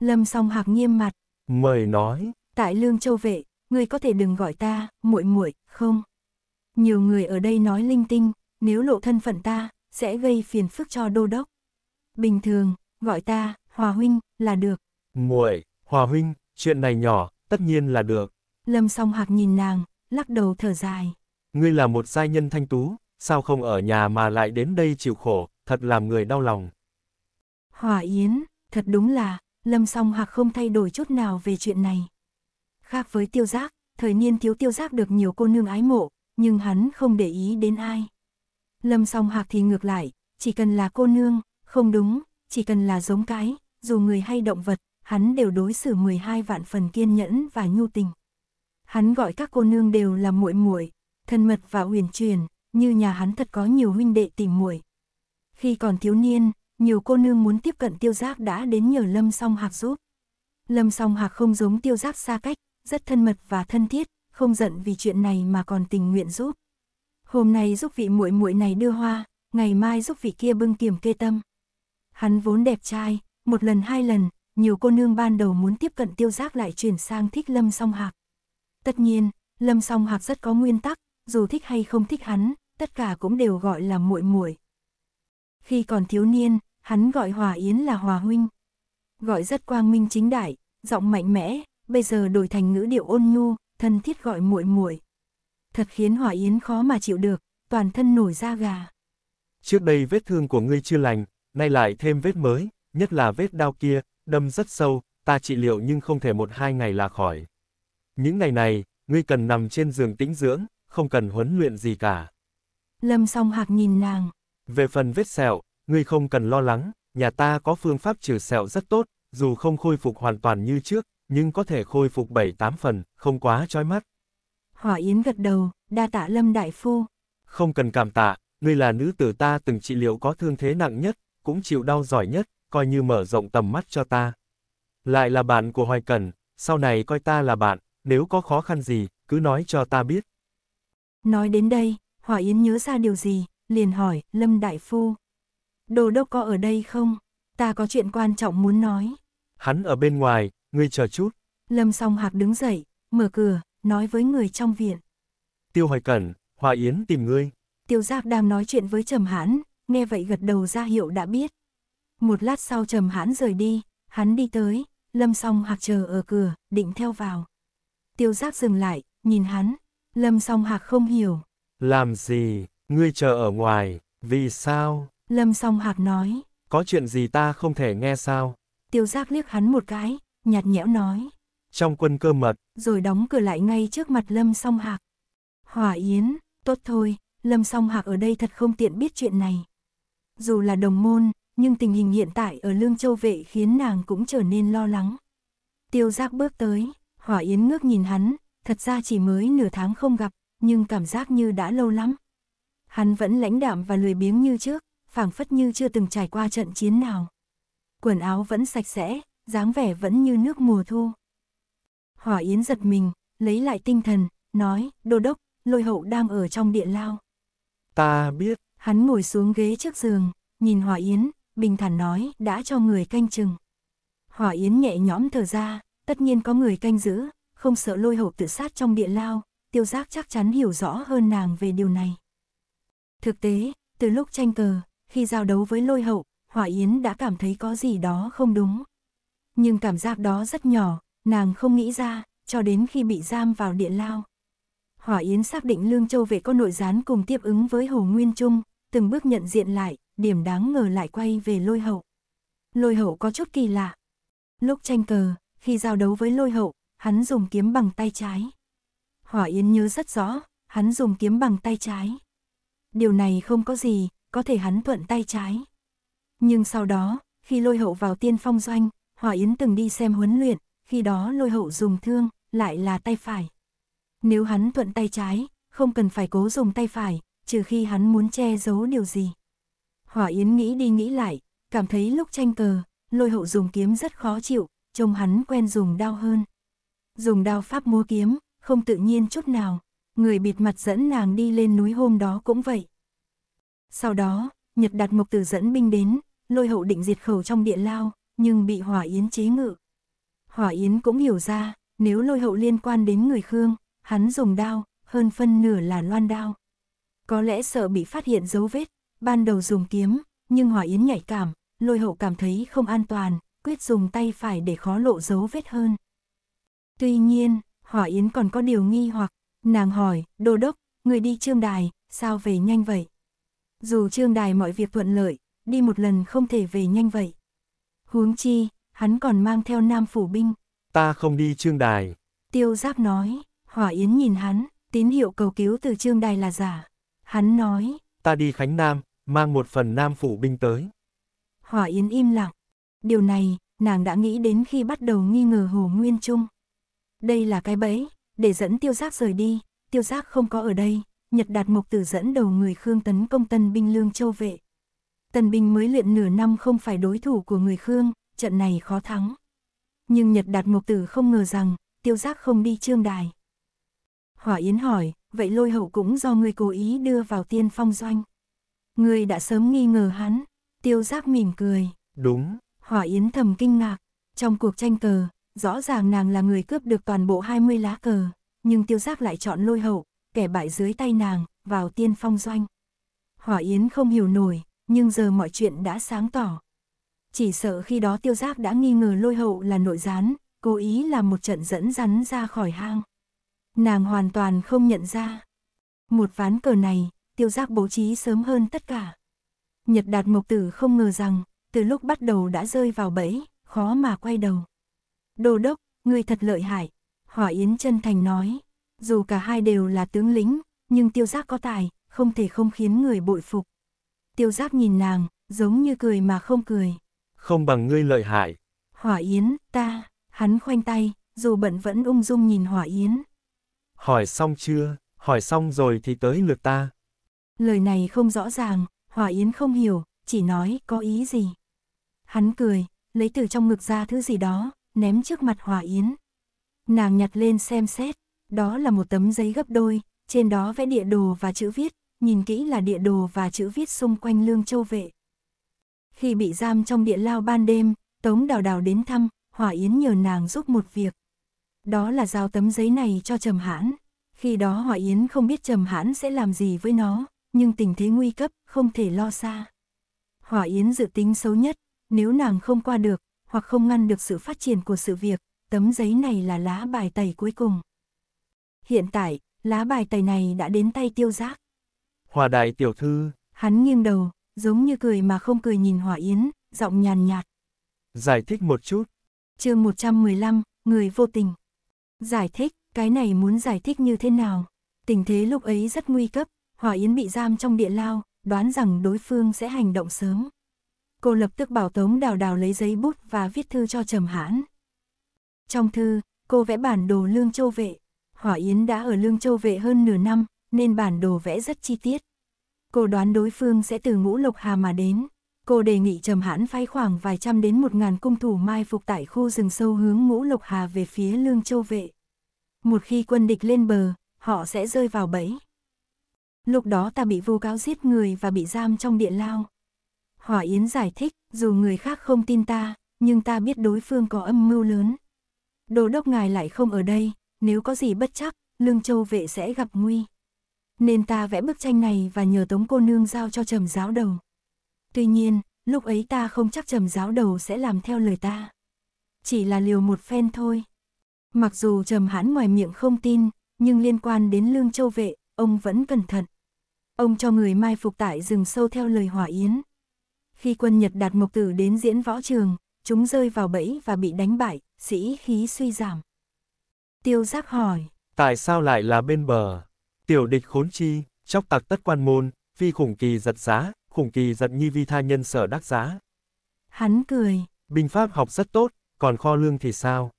Lâm Song Hạc nghiêm mặt. Mời nói. Tại Lương Châu Vệ, ngươi có thể đừng gọi ta, muội muội, không? Nhiều người ở đây nói linh tinh, nếu lộ thân phận ta, sẽ gây phiền phức cho đô đốc. Bình thường, gọi ta, Hòa Huynh, là được. muội Hòa Huynh, chuyện này nhỏ, tất nhiên là được. Lâm song hạc nhìn nàng, lắc đầu thở dài. Ngươi là một giai nhân thanh tú, sao không ở nhà mà lại đến đây chịu khổ, thật làm người đau lòng. Hòa Yến, thật đúng là, Lâm song hạc không thay đổi chút nào về chuyện này. Khác với tiêu giác, thời niên thiếu tiêu giác được nhiều cô nương ái mộ, nhưng hắn không để ý đến ai. Lâm song hạc thì ngược lại, chỉ cần là cô nương, không đúng, chỉ cần là giống cái, dù người hay động vật, hắn đều đối xử 12 vạn phần kiên nhẫn và nhu tình. Hắn gọi các cô nương đều là muội muội, thân mật và uyển truyền như nhà hắn thật có nhiều huynh đệ tìm muội. Khi còn thiếu niên, nhiều cô nương muốn tiếp cận tiêu giác đã đến nhờ Lâm Song Hạc giúp. Lâm Song Hạc không giống tiêu giác xa cách, rất thân mật và thân thiết, không giận vì chuyện này mà còn tình nguyện giúp. Hôm nay giúp vị muội muội này đưa hoa, ngày mai giúp vị kia bưng kiềm kê tâm. Hắn vốn đẹp trai, một lần hai lần, nhiều cô nương ban đầu muốn tiếp cận tiêu giác lại chuyển sang thích Lâm Song Hạc. Tất nhiên, Lâm Song Hạc rất có nguyên tắc, dù thích hay không thích hắn, tất cả cũng đều gọi là muội muội. Khi còn thiếu niên, hắn gọi Hòa Yến là Hòa huynh. Gọi rất quang minh chính đại, giọng mạnh mẽ, bây giờ đổi thành ngữ điệu ôn nhu, thân thiết gọi muội muội. Thật khiến Hỏa Yến khó mà chịu được, toàn thân nổi da gà. Trước đây vết thương của ngươi chưa lành, nay lại thêm vết mới, nhất là vết đau kia, đâm rất sâu, ta trị liệu nhưng không thể một hai ngày là khỏi. Những ngày này, ngươi cần nằm trên giường tĩnh dưỡng, không cần huấn luyện gì cả. Lâm song hạc nhìn nàng. Về phần vết sẹo, ngươi không cần lo lắng, nhà ta có phương pháp trừ sẹo rất tốt, dù không khôi phục hoàn toàn như trước, nhưng có thể khôi phục bảy tám phần, không quá trói mắt. Hỏa Yến gật đầu, đa tạ Lâm Đại Phu. Không cần cảm tạ, ngươi là nữ tử ta từng trị liệu có thương thế nặng nhất, cũng chịu đau giỏi nhất, coi như mở rộng tầm mắt cho ta. Lại là bạn của Hoài Cần, sau này coi ta là bạn, nếu có khó khăn gì, cứ nói cho ta biết. Nói đến đây, Hỏa Yến nhớ ra điều gì, liền hỏi, Lâm Đại Phu. Đồ đốc có ở đây không? Ta có chuyện quan trọng muốn nói. Hắn ở bên ngoài, ngươi chờ chút. Lâm song hạc đứng dậy, mở cửa, nói với người trong viện. Tiêu hoài cẩn, Hoa Yến tìm ngươi. Tiêu Giáp đang nói chuyện với Trầm Hãn, nghe vậy gật đầu ra hiệu đã biết. Một lát sau Trầm Hãn rời đi, hắn đi tới, Lâm Song Hạc chờ ở cửa, định theo vào. Tiêu Giáp dừng lại, nhìn hắn, Lâm Song Hạc không hiểu. Làm gì, ngươi chờ ở ngoài, vì sao? Lâm Song Hạc nói. Có chuyện gì ta không thể nghe sao? Tiêu Giác liếc hắn một cái, nhạt nhẽo nói. Trong quân cơ mật. Rồi đóng cửa lại ngay trước mặt Lâm Song Hạc. hòa Yến, tốt thôi, Lâm Song Hạc ở đây thật không tiện biết chuyện này. Dù là đồng môn, nhưng tình hình hiện tại ở Lương Châu Vệ khiến nàng cũng trở nên lo lắng. Tiêu giác bước tới, hòa Yến ngước nhìn hắn, thật ra chỉ mới nửa tháng không gặp, nhưng cảm giác như đã lâu lắm. Hắn vẫn lãnh đạm và lười biếng như trước, phảng phất như chưa từng trải qua trận chiến nào. Quần áo vẫn sạch sẽ, dáng vẻ vẫn như nước mùa thu. Hỏa Yến giật mình, lấy lại tinh thần, nói, đô đốc, lôi hậu đang ở trong điện lao. Ta biết. Hắn ngồi xuống ghế trước giường, nhìn Hỏa Yến, bình thản nói, đã cho người canh chừng. Hỏa Yến nhẹ nhõm thở ra, tất nhiên có người canh giữ, không sợ lôi hậu tự sát trong địa lao, tiêu giác chắc chắn hiểu rõ hơn nàng về điều này. Thực tế, từ lúc tranh cờ, khi giao đấu với lôi hậu, Hỏa Yến đã cảm thấy có gì đó không đúng nhưng cảm giác đó rất nhỏ, nàng không nghĩ ra, cho đến khi bị giam vào địa lao. Hỏa Yến xác định Lương Châu về có nội gián cùng tiếp ứng với Hồ Nguyên Trung, từng bước nhận diện lại, điểm đáng ngờ lại quay về lôi hậu. Lôi hậu có chút kỳ lạ. Lúc tranh cờ, khi giao đấu với lôi hậu, hắn dùng kiếm bằng tay trái. Hỏa Yến nhớ rất rõ, hắn dùng kiếm bằng tay trái. Điều này không có gì, có thể hắn thuận tay trái. Nhưng sau đó, khi lôi hậu vào tiên phong doanh, Hòa Yến từng đi xem huấn luyện, khi đó lôi hậu dùng thương, lại là tay phải. Nếu hắn thuận tay trái, không cần phải cố dùng tay phải, trừ khi hắn muốn che giấu điều gì. Hòa Yến nghĩ đi nghĩ lại, cảm thấy lúc tranh cờ, lôi hậu dùng kiếm rất khó chịu, trông hắn quen dùng đao hơn. Dùng đao pháp múa kiếm, không tự nhiên chút nào, người bịt mặt dẫn nàng đi lên núi hôm đó cũng vậy. Sau đó, Nhật đặt Mục tử dẫn binh đến, lôi hậu định diệt khẩu trong địa lao, nhưng bị Hỏa Yến chế ngự. Hỏa Yến cũng hiểu ra, nếu lôi hậu liên quan đến người Khương, hắn dùng đao, hơn phân nửa là loan đao. Có lẽ sợ bị phát hiện dấu vết, ban đầu dùng kiếm, nhưng Hỏa Yến nhạy cảm, lôi hậu cảm thấy không an toàn, quyết dùng tay phải để khó lộ dấu vết hơn. Tuy nhiên, Hỏa Yến còn có điều nghi hoặc, nàng hỏi, đô đốc, người đi trương đài, sao về nhanh vậy? Dù trương đài mọi việc thuận lợi, đi một lần không thể về nhanh vậy. Huống chi, hắn còn mang theo nam phủ binh. Ta không đi trương đài. Tiêu giáp nói, hỏa yến nhìn hắn, tín hiệu cầu cứu từ trương đài là giả. Hắn nói, ta đi Khánh Nam, mang một phần nam phủ binh tới. Hỏa yến im lặng. Điều này, nàng đã nghĩ đến khi bắt đầu nghi ngờ Hồ Nguyên Trung. Đây là cái bẫy, để dẫn tiêu giác rời đi, tiêu giác không có ở đây, Nhật Đạt Mục Tử dẫn đầu người Khương tấn công tân binh Lương Châu Vệ, Tần binh mới luyện nửa năm không phải đối thủ của người Khương, trận này khó thắng. Nhưng Nhật Đạt mục Tử không ngờ rằng, tiêu giác không đi trương đài. Hỏa Yến hỏi, vậy lôi hậu cũng do người cố ý đưa vào tiên phong doanh. Người đã sớm nghi ngờ hắn, tiêu giác mỉm cười. Đúng. Hỏa Yến thầm kinh ngạc, trong cuộc tranh cờ, rõ ràng nàng là người cướp được toàn bộ 20 lá cờ, nhưng tiêu giác lại chọn lôi hậu, kẻ bại dưới tay nàng, vào tiên phong doanh. Hỏa Yến không hiểu nổi, nhưng giờ mọi chuyện đã sáng tỏ. Chỉ sợ khi đó tiêu giác đã nghi ngờ lôi hậu là nội gián, cố ý làm một trận dẫn rắn ra khỏi hang. Nàng hoàn toàn không nhận ra. Một ván cờ này, tiêu giác bố trí sớm hơn tất cả. Nhật đạt mộc tử không ngờ rằng, từ lúc bắt đầu đã rơi vào bẫy, khó mà quay đầu. Đô đốc, người thật lợi hại, hỏa yến chân thành nói. Dù cả hai đều là tướng lĩnh, nhưng tiêu giác có tài, không thể không khiến người bội phục tiêu giáp nhìn nàng, giống như cười mà không cười. Không bằng ngươi lợi hại. Hỏa Yến, ta, hắn khoanh tay, dù bận vẫn ung dung nhìn Hỏa Yến. Hỏi xong chưa, hỏi xong rồi thì tới lượt ta. Lời này không rõ ràng, Hỏa Yến không hiểu, chỉ nói có ý gì. Hắn cười, lấy từ trong ngực ra thứ gì đó, ném trước mặt Hỏa Yến. Nàng nhặt lên xem xét, đó là một tấm giấy gấp đôi, trên đó vẽ địa đồ và chữ viết, nhìn kỹ là địa đồ và chữ viết xung quanh lương châu vệ. Khi bị giam trong địa lao ban đêm, Tống Đào Đào đến thăm, Hỏa Yến nhờ nàng giúp một việc. Đó là giao tấm giấy này cho Trầm Hãn. Khi đó Hỏa Yến không biết Trầm Hãn sẽ làm gì với nó, nhưng tình thế nguy cấp, không thể lo xa. Hỏa Yến dự tính xấu nhất, nếu nàng không qua được, hoặc không ngăn được sự phát triển của sự việc, tấm giấy này là lá bài tẩy cuối cùng. Hiện tại, lá bài tẩy này đã đến tay tiêu giác. Hòa đại tiểu thư. Hắn nghiêng đầu, giống như cười mà không cười nhìn Hòa Yến, giọng nhàn nhạt. Giải thích một chút. chương 115, người vô tình. Giải thích, cái này muốn giải thích như thế nào? Tình thế lúc ấy rất nguy cấp, Hòa Yến bị giam trong địa lao, đoán rằng đối phương sẽ hành động sớm. Cô lập tức bảo Tống Đào Đào lấy giấy bút và viết thư cho Trầm Hãn. Trong thư, cô vẽ bản đồ Lương Châu Vệ. Hỏa Yến đã ở Lương Châu Vệ hơn nửa năm, nên bản đồ vẽ rất chi tiết. Cô đoán đối phương sẽ từ ngũ lục hà mà đến. Cô đề nghị Trầm Hãn phái khoảng vài trăm đến một ngàn cung thủ mai phục tại khu rừng sâu hướng ngũ lục hà về phía Lương Châu Vệ. Một khi quân địch lên bờ, họ sẽ rơi vào bẫy. Lúc đó ta bị vu cáo giết người và bị giam trong địa lao. Hỏa Yến giải thích, dù người khác không tin ta, nhưng ta biết đối phương có âm mưu lớn. đồ đốc ngài lại không ở đây, nếu có gì bất chắc, Lương Châu Vệ sẽ gặp nguy nên ta vẽ bức tranh này và nhờ Tống cô nương giao cho trầm giáo đầu. Tuy nhiên, lúc ấy ta không chắc trầm giáo đầu sẽ làm theo lời ta. Chỉ là liều một phen thôi. Mặc dù trầm hãn ngoài miệng không tin, nhưng liên quan đến lương châu vệ, ông vẫn cẩn thận. Ông cho người mai phục tại rừng sâu theo lời hỏa yến. Khi quân Nhật đạt mục tử đến diễn võ trường, chúng rơi vào bẫy và bị đánh bại, sĩ khí suy giảm. Tiêu giác hỏi. Tại sao lại là bên bờ? Tiểu địch khốn chi, chóc tặc tất quan môn, phi khủng kỳ giật giá, khủng kỳ giật nhi vi tha nhân sở đắc giá. Hắn cười. Binh pháp học rất tốt, còn kho lương thì sao?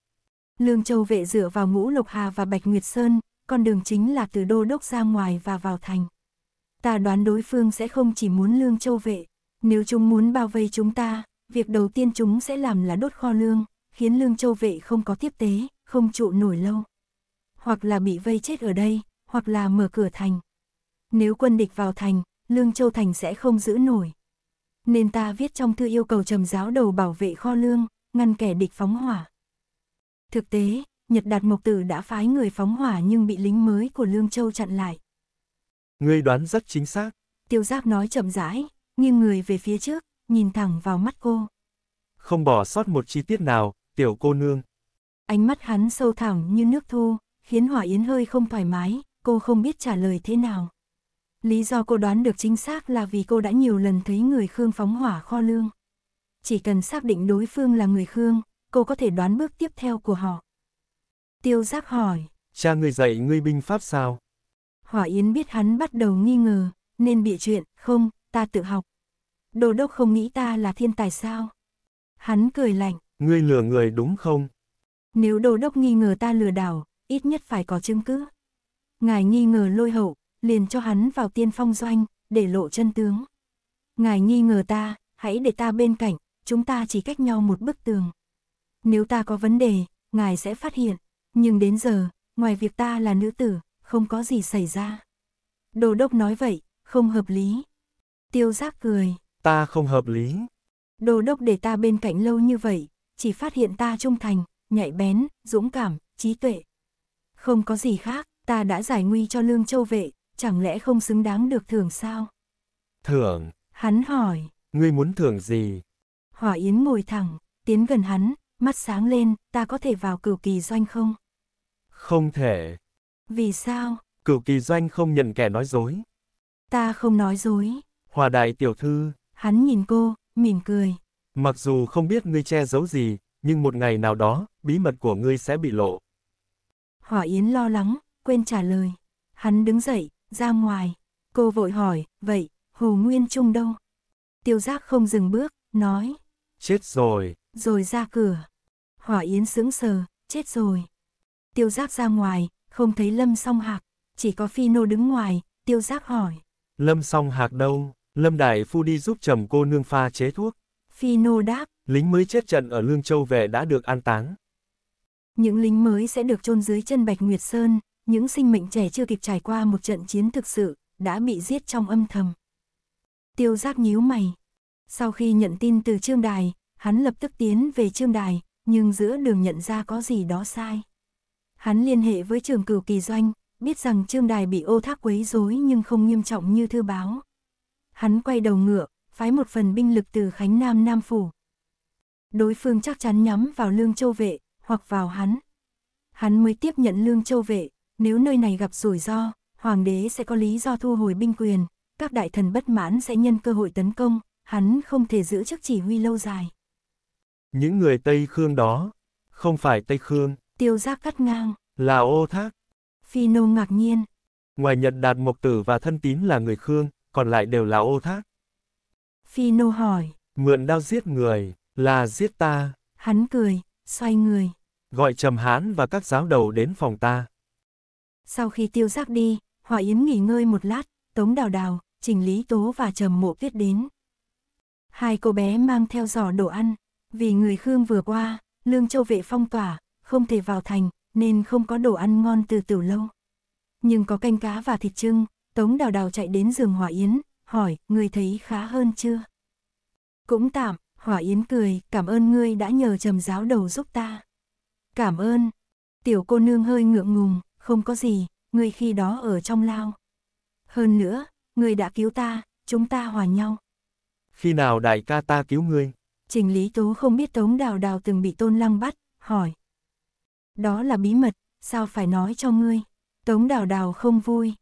Lương Châu vệ dựa vào ngũ lục Hà và Bạch Nguyệt Sơn, con đường chính là từ đô đốc ra ngoài và vào thành. Ta đoán đối phương sẽ không chỉ muốn Lương Châu vệ. Nếu chúng muốn bao vây chúng ta, việc đầu tiên chúng sẽ làm là đốt kho lương, khiến Lương Châu vệ không có tiếp tế, không trụ nổi lâu. Hoặc là bị vây chết ở đây, hoặc là mở cửa thành. Nếu quân địch vào thành, Lương Châu Thành sẽ không giữ nổi. Nên ta viết trong thư yêu cầu trầm giáo đầu bảo vệ kho lương, ngăn kẻ địch phóng hỏa. Thực tế, Nhật Đạt Mộc Tử đã phái người phóng hỏa nhưng bị lính mới của Lương Châu chặn lại. Ngươi đoán rất chính xác. Tiêu Giáp nói chậm rãi, nghiêng người về phía trước, nhìn thẳng vào mắt cô. Không bỏ sót một chi tiết nào, tiểu cô nương. Ánh mắt hắn sâu thẳm như nước thu, khiến Hỏa Yến hơi không thoải mái, cô không biết trả lời thế nào. Lý do cô đoán được chính xác là vì cô đã nhiều lần thấy người Khương phóng hỏa kho lương. Chỉ cần xác định đối phương là người Khương, cô có thể đoán bước tiếp theo của họ. Tiêu giác hỏi. Cha người dạy ngươi binh pháp sao? Hỏa Yến biết hắn bắt đầu nghi ngờ, nên bị chuyện, không, ta tự học. Đồ đốc không nghĩ ta là thiên tài sao? Hắn cười lạnh. Ngươi lừa người đúng không? Nếu đồ đốc nghi ngờ ta lừa đảo, ít nhất phải có chứng cứ. Ngài nghi ngờ lôi hậu, liền cho hắn vào tiên phong doanh, để lộ chân tướng. Ngài nghi ngờ ta, hãy để ta bên cạnh, chúng ta chỉ cách nhau một bức tường. Nếu ta có vấn đề, ngài sẽ phát hiện, nhưng đến giờ, ngoài việc ta là nữ tử, không có gì xảy ra. Đồ đốc nói vậy, không hợp lý. Tiêu giác cười. Ta không hợp lý. Đồ đốc để ta bên cạnh lâu như vậy, chỉ phát hiện ta trung thành, nhạy bén, dũng cảm, trí tuệ. Không có gì khác ta đã giải nguy cho lương châu vệ, chẳng lẽ không xứng đáng được thưởng sao? Thưởng? Hắn hỏi. Ngươi muốn thưởng gì? Hỏa Yến ngồi thẳng, tiến gần hắn, mắt sáng lên, ta có thể vào cửu kỳ doanh không? Không thể. Vì sao? Cửu kỳ doanh không nhận kẻ nói dối. Ta không nói dối. Hòa đại tiểu thư. Hắn nhìn cô, mỉm cười. Mặc dù không biết ngươi che giấu gì, nhưng một ngày nào đó, bí mật của ngươi sẽ bị lộ. Hỏa Yến lo lắng, quên trả lời. Hắn đứng dậy, ra ngoài. Cô vội hỏi, vậy, Hồ Nguyên Trung đâu? Tiêu giác không dừng bước, nói. Chết rồi. Rồi ra cửa. Hỏa Yến sững sờ, chết rồi. Tiêu giác ra ngoài, không thấy Lâm song hạc, chỉ có Phi Nô đứng ngoài, tiêu giác hỏi. Lâm song hạc đâu? Lâm Đại Phu đi giúp chồng cô nương pha chế thuốc. Phi Nô đáp. Lính mới chết trận ở Lương Châu về đã được an táng. Những lính mới sẽ được chôn dưới chân Bạch Nguyệt Sơn, những sinh mệnh trẻ chưa kịp trải qua một trận chiến thực sự, đã bị giết trong âm thầm. Tiêu giác nhíu mày. Sau khi nhận tin từ Trương Đài, hắn lập tức tiến về Trương Đài, nhưng giữa đường nhận ra có gì đó sai. Hắn liên hệ với trường cửu kỳ doanh, biết rằng Trương Đài bị ô thác quấy rối nhưng không nghiêm trọng như thư báo. Hắn quay đầu ngựa, phái một phần binh lực từ Khánh Nam Nam Phủ. Đối phương chắc chắn nhắm vào Lương Châu Vệ, hoặc vào hắn. Hắn mới tiếp nhận Lương Châu Vệ, nếu nơi này gặp rủi ro, hoàng đế sẽ có lý do thu hồi binh quyền, các đại thần bất mãn sẽ nhân cơ hội tấn công, hắn không thể giữ chức chỉ huy lâu dài. Những người Tây Khương đó, không phải Tây Khương. Tiêu giác cắt ngang. Là ô thác. Phi nô ngạc nhiên. Ngoài Nhật Đạt Mộc Tử và Thân Tín là người Khương, còn lại đều là ô thác. Phi nô hỏi. Mượn đao giết người, là giết ta. Hắn cười, xoay người. Gọi Trầm Hán và các giáo đầu đến phòng ta. Sau khi tiêu giác đi, Hòa Yến nghỉ ngơi một lát, Tống Đào Đào, Trình Lý Tố và Trầm Mộ Tuyết đến. Hai cô bé mang theo giỏ đồ ăn, vì người Khương vừa qua, Lương Châu Vệ phong tỏa, không thể vào thành, nên không có đồ ăn ngon từ từ lâu. Nhưng có canh cá và thịt trưng, Tống Đào Đào chạy đến giường Hòa Yến, hỏi, người thấy khá hơn chưa? Cũng tạm, Hòa Yến cười, cảm ơn ngươi đã nhờ trầm giáo đầu giúp ta. Cảm ơn. Tiểu cô nương hơi ngượng ngùng, không có gì, người khi đó ở trong lao. Hơn nữa, người đã cứu ta, chúng ta hòa nhau. Khi nào đại ca ta cứu ngươi? Trình Lý Tố không biết Tống Đào Đào từng bị Tôn Lăng bắt, hỏi. Đó là bí mật, sao phải nói cho ngươi? Tống Đào Đào không vui.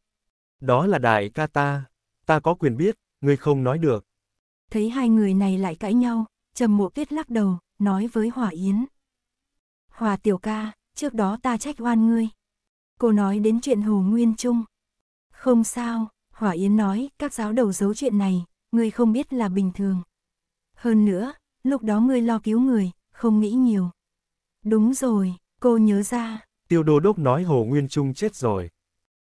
Đó là đại ca ta, ta có quyền biết, ngươi không nói được. Thấy hai người này lại cãi nhau, Trầm Mộ Tuyết lắc đầu, nói với Hòa Yến. Hòa tiểu ca, trước đó ta trách oan ngươi, Cô nói đến chuyện Hồ Nguyên Trung. Không sao, Hỏa Yến nói, các giáo đầu giấu chuyện này, ngươi không biết là bình thường. Hơn nữa, lúc đó ngươi lo cứu người, không nghĩ nhiều. Đúng rồi, cô nhớ ra. Tiêu đô đốc nói Hồ Nguyên Trung chết rồi.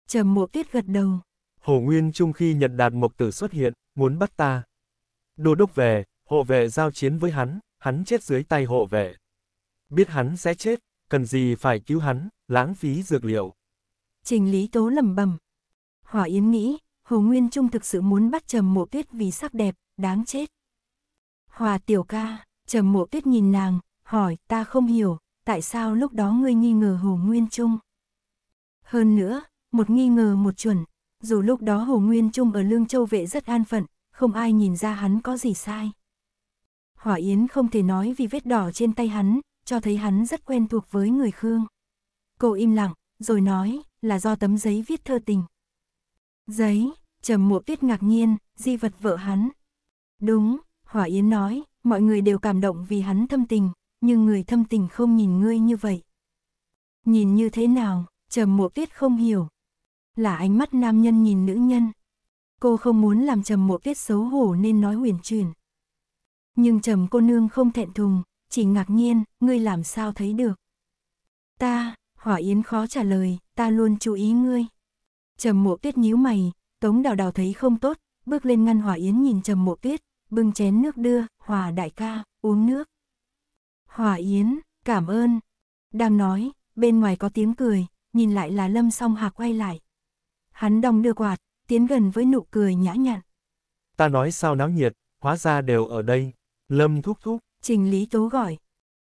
Trầm mộ tuyết gật đầu. Hồ Nguyên Trung khi nhận Đạt Mộc Tử xuất hiện, muốn bắt ta. Đô đốc về, hộ vệ giao chiến với hắn, hắn chết dưới tay hộ vệ. Biết hắn sẽ chết, cần gì phải cứu hắn, lãng phí dược liệu. Trình Lý Tố lầm bầm. Hỏa Yến nghĩ, Hồ Nguyên Trung thực sự muốn bắt Trầm Mộ Tuyết vì sắc đẹp, đáng chết. Hòa tiểu ca, Trầm Mộ Tuyết nhìn nàng, hỏi ta không hiểu, tại sao lúc đó ngươi nghi ngờ Hồ Nguyên Trung. Hơn nữa, một nghi ngờ một chuẩn, dù lúc đó Hồ Nguyên Trung ở Lương Châu Vệ rất an phận, không ai nhìn ra hắn có gì sai. Hỏa Yến không thể nói vì vết đỏ trên tay hắn, cho thấy hắn rất quen thuộc với người Khương. Cô im lặng, rồi nói, là do tấm giấy viết thơ tình. Giấy, trầm mộ tuyết ngạc nhiên, di vật vợ hắn. Đúng, Hỏa Yến nói, mọi người đều cảm động vì hắn thâm tình, nhưng người thâm tình không nhìn ngươi như vậy. Nhìn như thế nào, trầm mộ tuyết không hiểu. Là ánh mắt nam nhân nhìn nữ nhân. Cô không muốn làm trầm mộ tuyết xấu hổ nên nói huyền truyền. Nhưng trầm cô nương không thẹn thùng, chỉ ngạc nhiên, ngươi làm sao thấy được. Ta, Hỏa Yến khó trả lời, ta luôn chú ý ngươi. Trầm mộ tuyết nhíu mày, Tống Đào Đào thấy không tốt, bước lên ngăn Hỏa Yến nhìn Trầm mộ tuyết, bưng chén nước đưa, Hỏa đại ca, uống nước. Hỏa Yến, cảm ơn. Đang nói, bên ngoài có tiếng cười, nhìn lại là Lâm Song Hà quay lại. Hắn đồng đưa quạt, tiến gần với nụ cười nhã nhặn. Ta nói sao náo nhiệt, hóa ra đều ở đây. Lâm thúc thúc, Trình Lý Tố gọi.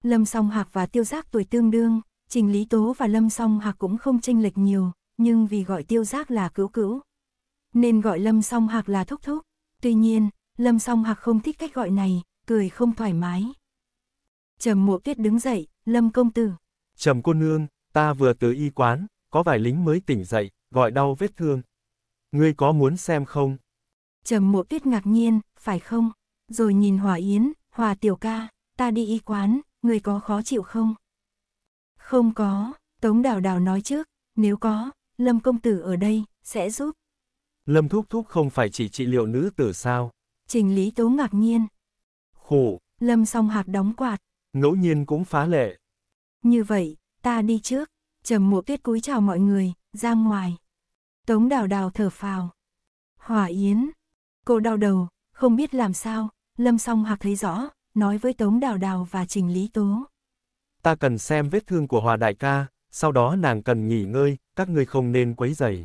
Lâm Song Hạc và Tiêu Giác tuổi tương đương, Trình Lý Tố và Lâm Song Hạc cũng không tranh lệch nhiều, nhưng vì gọi Tiêu Giác là cứu cứu, nên gọi Lâm Song Hạc là thúc thúc. Tuy nhiên, Lâm Song Hạc không thích cách gọi này, cười không thoải mái. Trầm Mộ Tuyết đứng dậy, Lâm công tử. Trầm cô nương, ta vừa tới y quán, có vài lính mới tỉnh dậy, gọi đau vết thương. Ngươi có muốn xem không? Trầm Mộ Tuyết ngạc nhiên, phải không? Rồi nhìn Hòa Yến, Hòa tiểu ca, ta đi y quán, người có khó chịu không? Không có, Tống Đào Đào nói trước, nếu có, Lâm công tử ở đây, sẽ giúp. Lâm Thúc Thúc không phải chỉ trị liệu nữ tử sao? Trình Lý Tố ngạc nhiên. Khổ. Lâm song hạc đóng quạt. Ngẫu nhiên cũng phá lệ. Như vậy, ta đi trước. Trầm mùa tuyết cúi chào mọi người, ra ngoài. Tống đào đào thở phào. Hỏa yến. Cô đau đầu, không biết làm sao, Lâm song hạc thấy rõ, nói với Tống Đào Đào và Trình Lý Tố. Ta cần xem vết thương của Hòa Đại ca, sau đó nàng cần nghỉ ngơi, các ngươi không nên quấy rầy.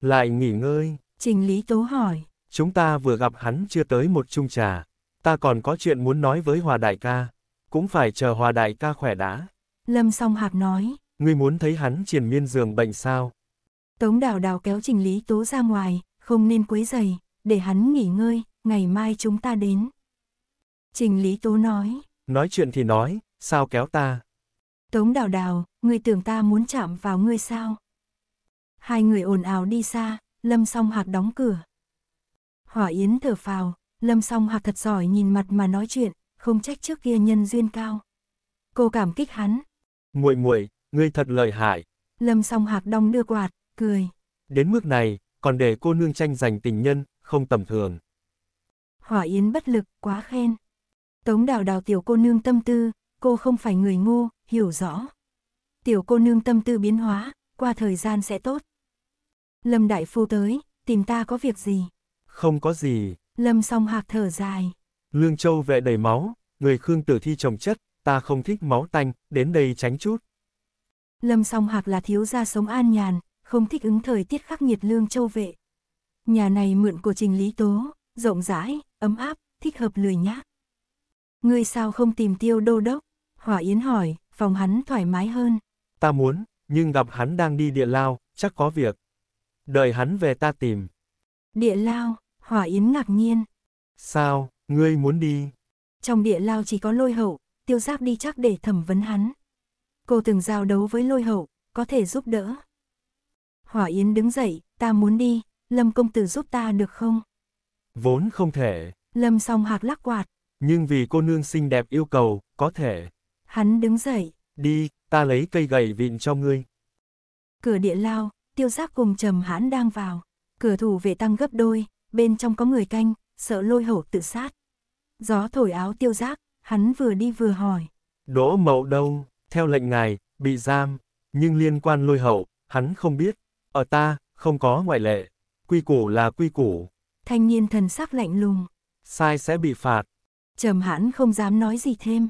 Lại nghỉ ngơi. Trình Lý Tố hỏi. Chúng ta vừa gặp hắn chưa tới một chung trà. Ta còn có chuyện muốn nói với Hòa Đại ca. Cũng phải chờ Hòa Đại ca khỏe đã. Lâm song hạc nói. Ngươi muốn thấy hắn triền miên giường bệnh sao? Tống đào đào kéo Trình Lý Tố ra ngoài, không nên quấy rầy, để hắn nghỉ ngơi, ngày mai chúng ta đến. Trình Lý Tố nói. Nói chuyện thì nói, sao kéo ta? Tống đào đào, người tưởng ta muốn chạm vào ngươi sao? Hai người ồn ào đi xa, Lâm Song Hạc đóng cửa. Hỏa Yến thở phào, Lâm Song Hạc thật giỏi nhìn mặt mà nói chuyện, không trách trước kia nhân duyên cao. Cô cảm kích hắn. Muội muội, ngươi thật lợi hại. Lâm Song Hạc đong đưa quạt, cười. Đến mức này, còn để cô nương tranh giành tình nhân, không tầm thường hỏa yến bất lực, quá khen. Tống đào đào tiểu cô nương tâm tư, cô không phải người ngu, hiểu rõ. Tiểu cô nương tâm tư biến hóa, qua thời gian sẽ tốt. Lâm Đại Phu tới, tìm ta có việc gì? Không có gì. Lâm song hạc thở dài. Lương Châu vệ đầy máu, người Khương tử thi trồng chất, ta không thích máu tanh, đến đây tránh chút. Lâm song hạc là thiếu gia sống an nhàn, không thích ứng thời tiết khắc nghiệt Lương Châu vệ. Nhà này mượn của Trình Lý Tố, rộng rãi, ấm áp, thích hợp lười nhác. Ngươi sao không tìm tiêu đô đốc? Hỏa Yến hỏi, phòng hắn thoải mái hơn. Ta muốn, nhưng gặp hắn đang đi địa lao, chắc có việc. Đợi hắn về ta tìm. Địa lao, Hỏa Yến ngạc nhiên. Sao, ngươi muốn đi? Trong địa lao chỉ có lôi hậu, tiêu giáp đi chắc để thẩm vấn hắn. Cô từng giao đấu với lôi hậu, có thể giúp đỡ. Hỏa Yến đứng dậy, ta muốn đi, Lâm Công Tử giúp ta được không? Vốn không thể. Lâm song hạc lắc quạt. Nhưng vì cô nương xinh đẹp yêu cầu, có thể. Hắn đứng dậy. Đi, ta lấy cây gậy vịn cho ngươi. Cửa địa lao, tiêu giác cùng trầm hãn đang vào. Cửa thủ vệ tăng gấp đôi, bên trong có người canh, sợ lôi hổ tự sát. Gió thổi áo tiêu giác, hắn vừa đi vừa hỏi. Đỗ mậu đâu, theo lệnh ngài, bị giam, nhưng liên quan lôi hậu, hắn không biết. Ở ta, không có ngoại lệ. Quy củ là quy củ thanh niên thần sắc lạnh lùng. Sai sẽ bị phạt. Trầm hãn không dám nói gì thêm.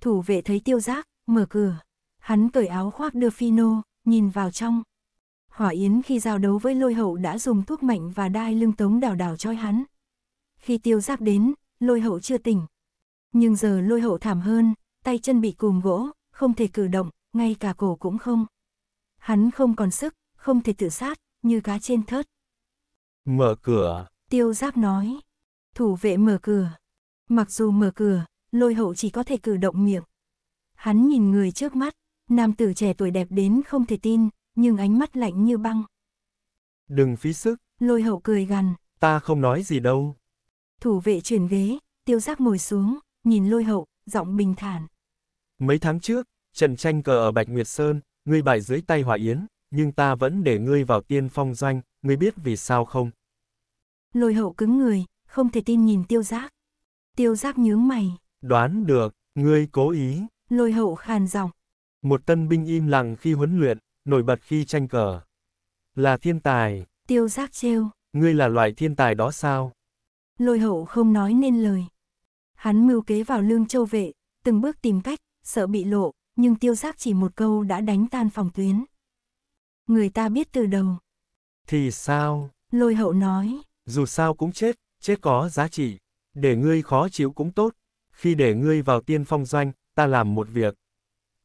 Thủ vệ thấy tiêu giác, mở cửa. Hắn cởi áo khoác đưa phi nô, nhìn vào trong. Hỏa Yến khi giao đấu với lôi hậu đã dùng thuốc mạnh và đai lưng tống đào đào choi hắn. Khi tiêu giác đến, lôi hậu chưa tỉnh. Nhưng giờ lôi hậu thảm hơn, tay chân bị cùm gỗ, không thể cử động, ngay cả cổ cũng không. Hắn không còn sức, không thể tự sát, như cá trên thớt. Mở cửa. Tiêu Giáp nói. Thủ vệ mở cửa. Mặc dù mở cửa, lôi hậu chỉ có thể cử động miệng. Hắn nhìn người trước mắt, nam tử trẻ tuổi đẹp đến không thể tin, nhưng ánh mắt lạnh như băng. Đừng phí sức. Lôi hậu cười gằn. Ta không nói gì đâu. Thủ vệ chuyển ghế, tiêu giác ngồi xuống, nhìn lôi hậu, giọng bình thản. Mấy tháng trước, trận tranh cờ ở Bạch Nguyệt Sơn, ngươi bại dưới tay Hòa Yến, nhưng ta vẫn để ngươi vào tiên phong doanh, ngươi biết vì sao không? Lôi hậu cứng người, không thể tin nhìn tiêu giác. Tiêu giác nhướng mày. Đoán được, ngươi cố ý. Lôi hậu khàn giọng. Một tân binh im lặng khi huấn luyện, nổi bật khi tranh cờ. Là thiên tài. Tiêu giác trêu. Ngươi là loại thiên tài đó sao? Lôi hậu không nói nên lời. Hắn mưu kế vào lương châu vệ, từng bước tìm cách, sợ bị lộ, nhưng tiêu giác chỉ một câu đã đánh tan phòng tuyến. Người ta biết từ đầu. Thì sao? Lôi hậu nói, dù sao cũng chết, chết có giá trị. Để ngươi khó chịu cũng tốt. Khi để ngươi vào tiên phong doanh, ta làm một việc.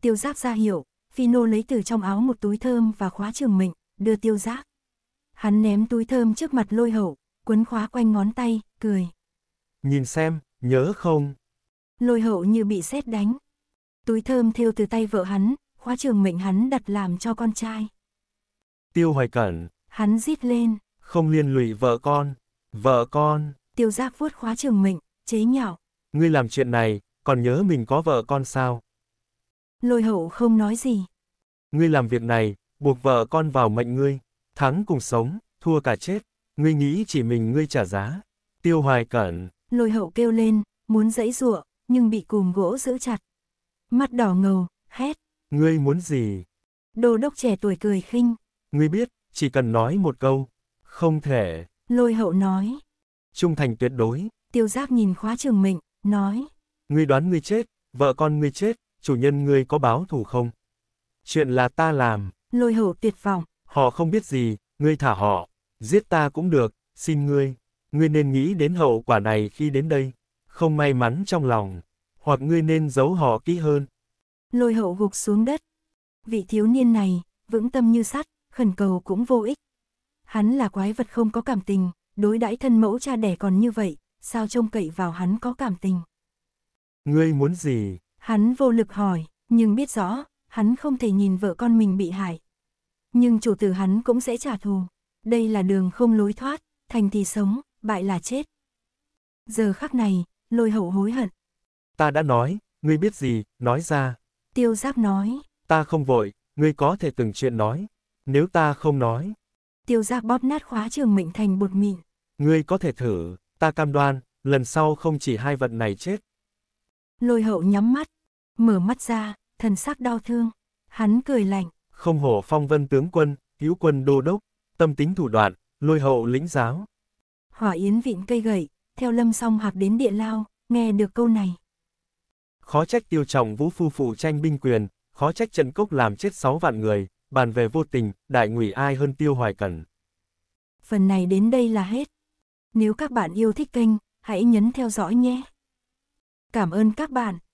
Tiêu giáp ra hiểu, Phi Nô lấy từ trong áo một túi thơm và khóa trường mình, đưa tiêu giáp. Hắn ném túi thơm trước mặt lôi hậu, quấn khóa quanh ngón tay, cười. Nhìn xem, nhớ không? Lôi hậu như bị sét đánh. Túi thơm thêu từ tay vợ hắn, khóa trường mệnh hắn đặt làm cho con trai. Tiêu hoài cẩn. Hắn rít lên không liên lụy vợ con, vợ con. Tiêu giác vuốt khóa trường mệnh, chế nhạo. Ngươi làm chuyện này, còn nhớ mình có vợ con sao? Lôi hậu không nói gì. Ngươi làm việc này, buộc vợ con vào mệnh ngươi, thắng cùng sống, thua cả chết, ngươi nghĩ chỉ mình ngươi trả giá. Tiêu hoài cẩn. Lôi hậu kêu lên, muốn dãy ruộng, nhưng bị cùm gỗ giữ chặt. Mắt đỏ ngầu, hét. Ngươi muốn gì? Đồ đốc trẻ tuổi cười khinh. Ngươi biết, chỉ cần nói một câu, không thể. Lôi hậu nói. Trung thành tuyệt đối. Tiêu giác nhìn khóa trường mệnh, nói. Ngươi đoán ngươi chết, vợ con ngươi chết, chủ nhân ngươi có báo thù không? Chuyện là ta làm. Lôi hậu tuyệt vọng. Họ không biết gì, ngươi thả họ. Giết ta cũng được, xin ngươi. Ngươi nên nghĩ đến hậu quả này khi đến đây. Không may mắn trong lòng. Hoặc ngươi nên giấu họ kỹ hơn. Lôi hậu gục xuống đất. Vị thiếu niên này, vững tâm như sắt, khẩn cầu cũng vô ích hắn là quái vật không có cảm tình, đối đãi thân mẫu cha đẻ còn như vậy, sao trông cậy vào hắn có cảm tình. Ngươi muốn gì? Hắn vô lực hỏi, nhưng biết rõ, hắn không thể nhìn vợ con mình bị hại. Nhưng chủ tử hắn cũng sẽ trả thù. Đây là đường không lối thoát, thành thì sống, bại là chết. Giờ khắc này, lôi hậu hối hận. Ta đã nói, ngươi biết gì, nói ra. Tiêu giáp nói. Ta không vội, ngươi có thể từng chuyện nói. Nếu ta không nói, tiêu giác bóp nát khóa trường mệnh thành bột mịn. Ngươi có thể thử, ta cam đoan, lần sau không chỉ hai vật này chết. Lôi hậu nhắm mắt, mở mắt ra, thần sắc đau thương. Hắn cười lạnh. Không hổ phong vân tướng quân, cứu quân đô đốc, tâm tính thủ đoạn, lôi hậu lĩnh giáo. Hỏa yến vịn cây gậy, theo lâm song hạc đến địa lao, nghe được câu này. Khó trách tiêu trọng vũ phu phụ tranh binh quyền, khó trách trận cốc làm chết sáu vạn người, Bàn về vô tình, đại ngụy ai hơn tiêu hoài cần. Phần này đến đây là hết. Nếu các bạn yêu thích kênh, hãy nhấn theo dõi nhé. Cảm ơn các bạn.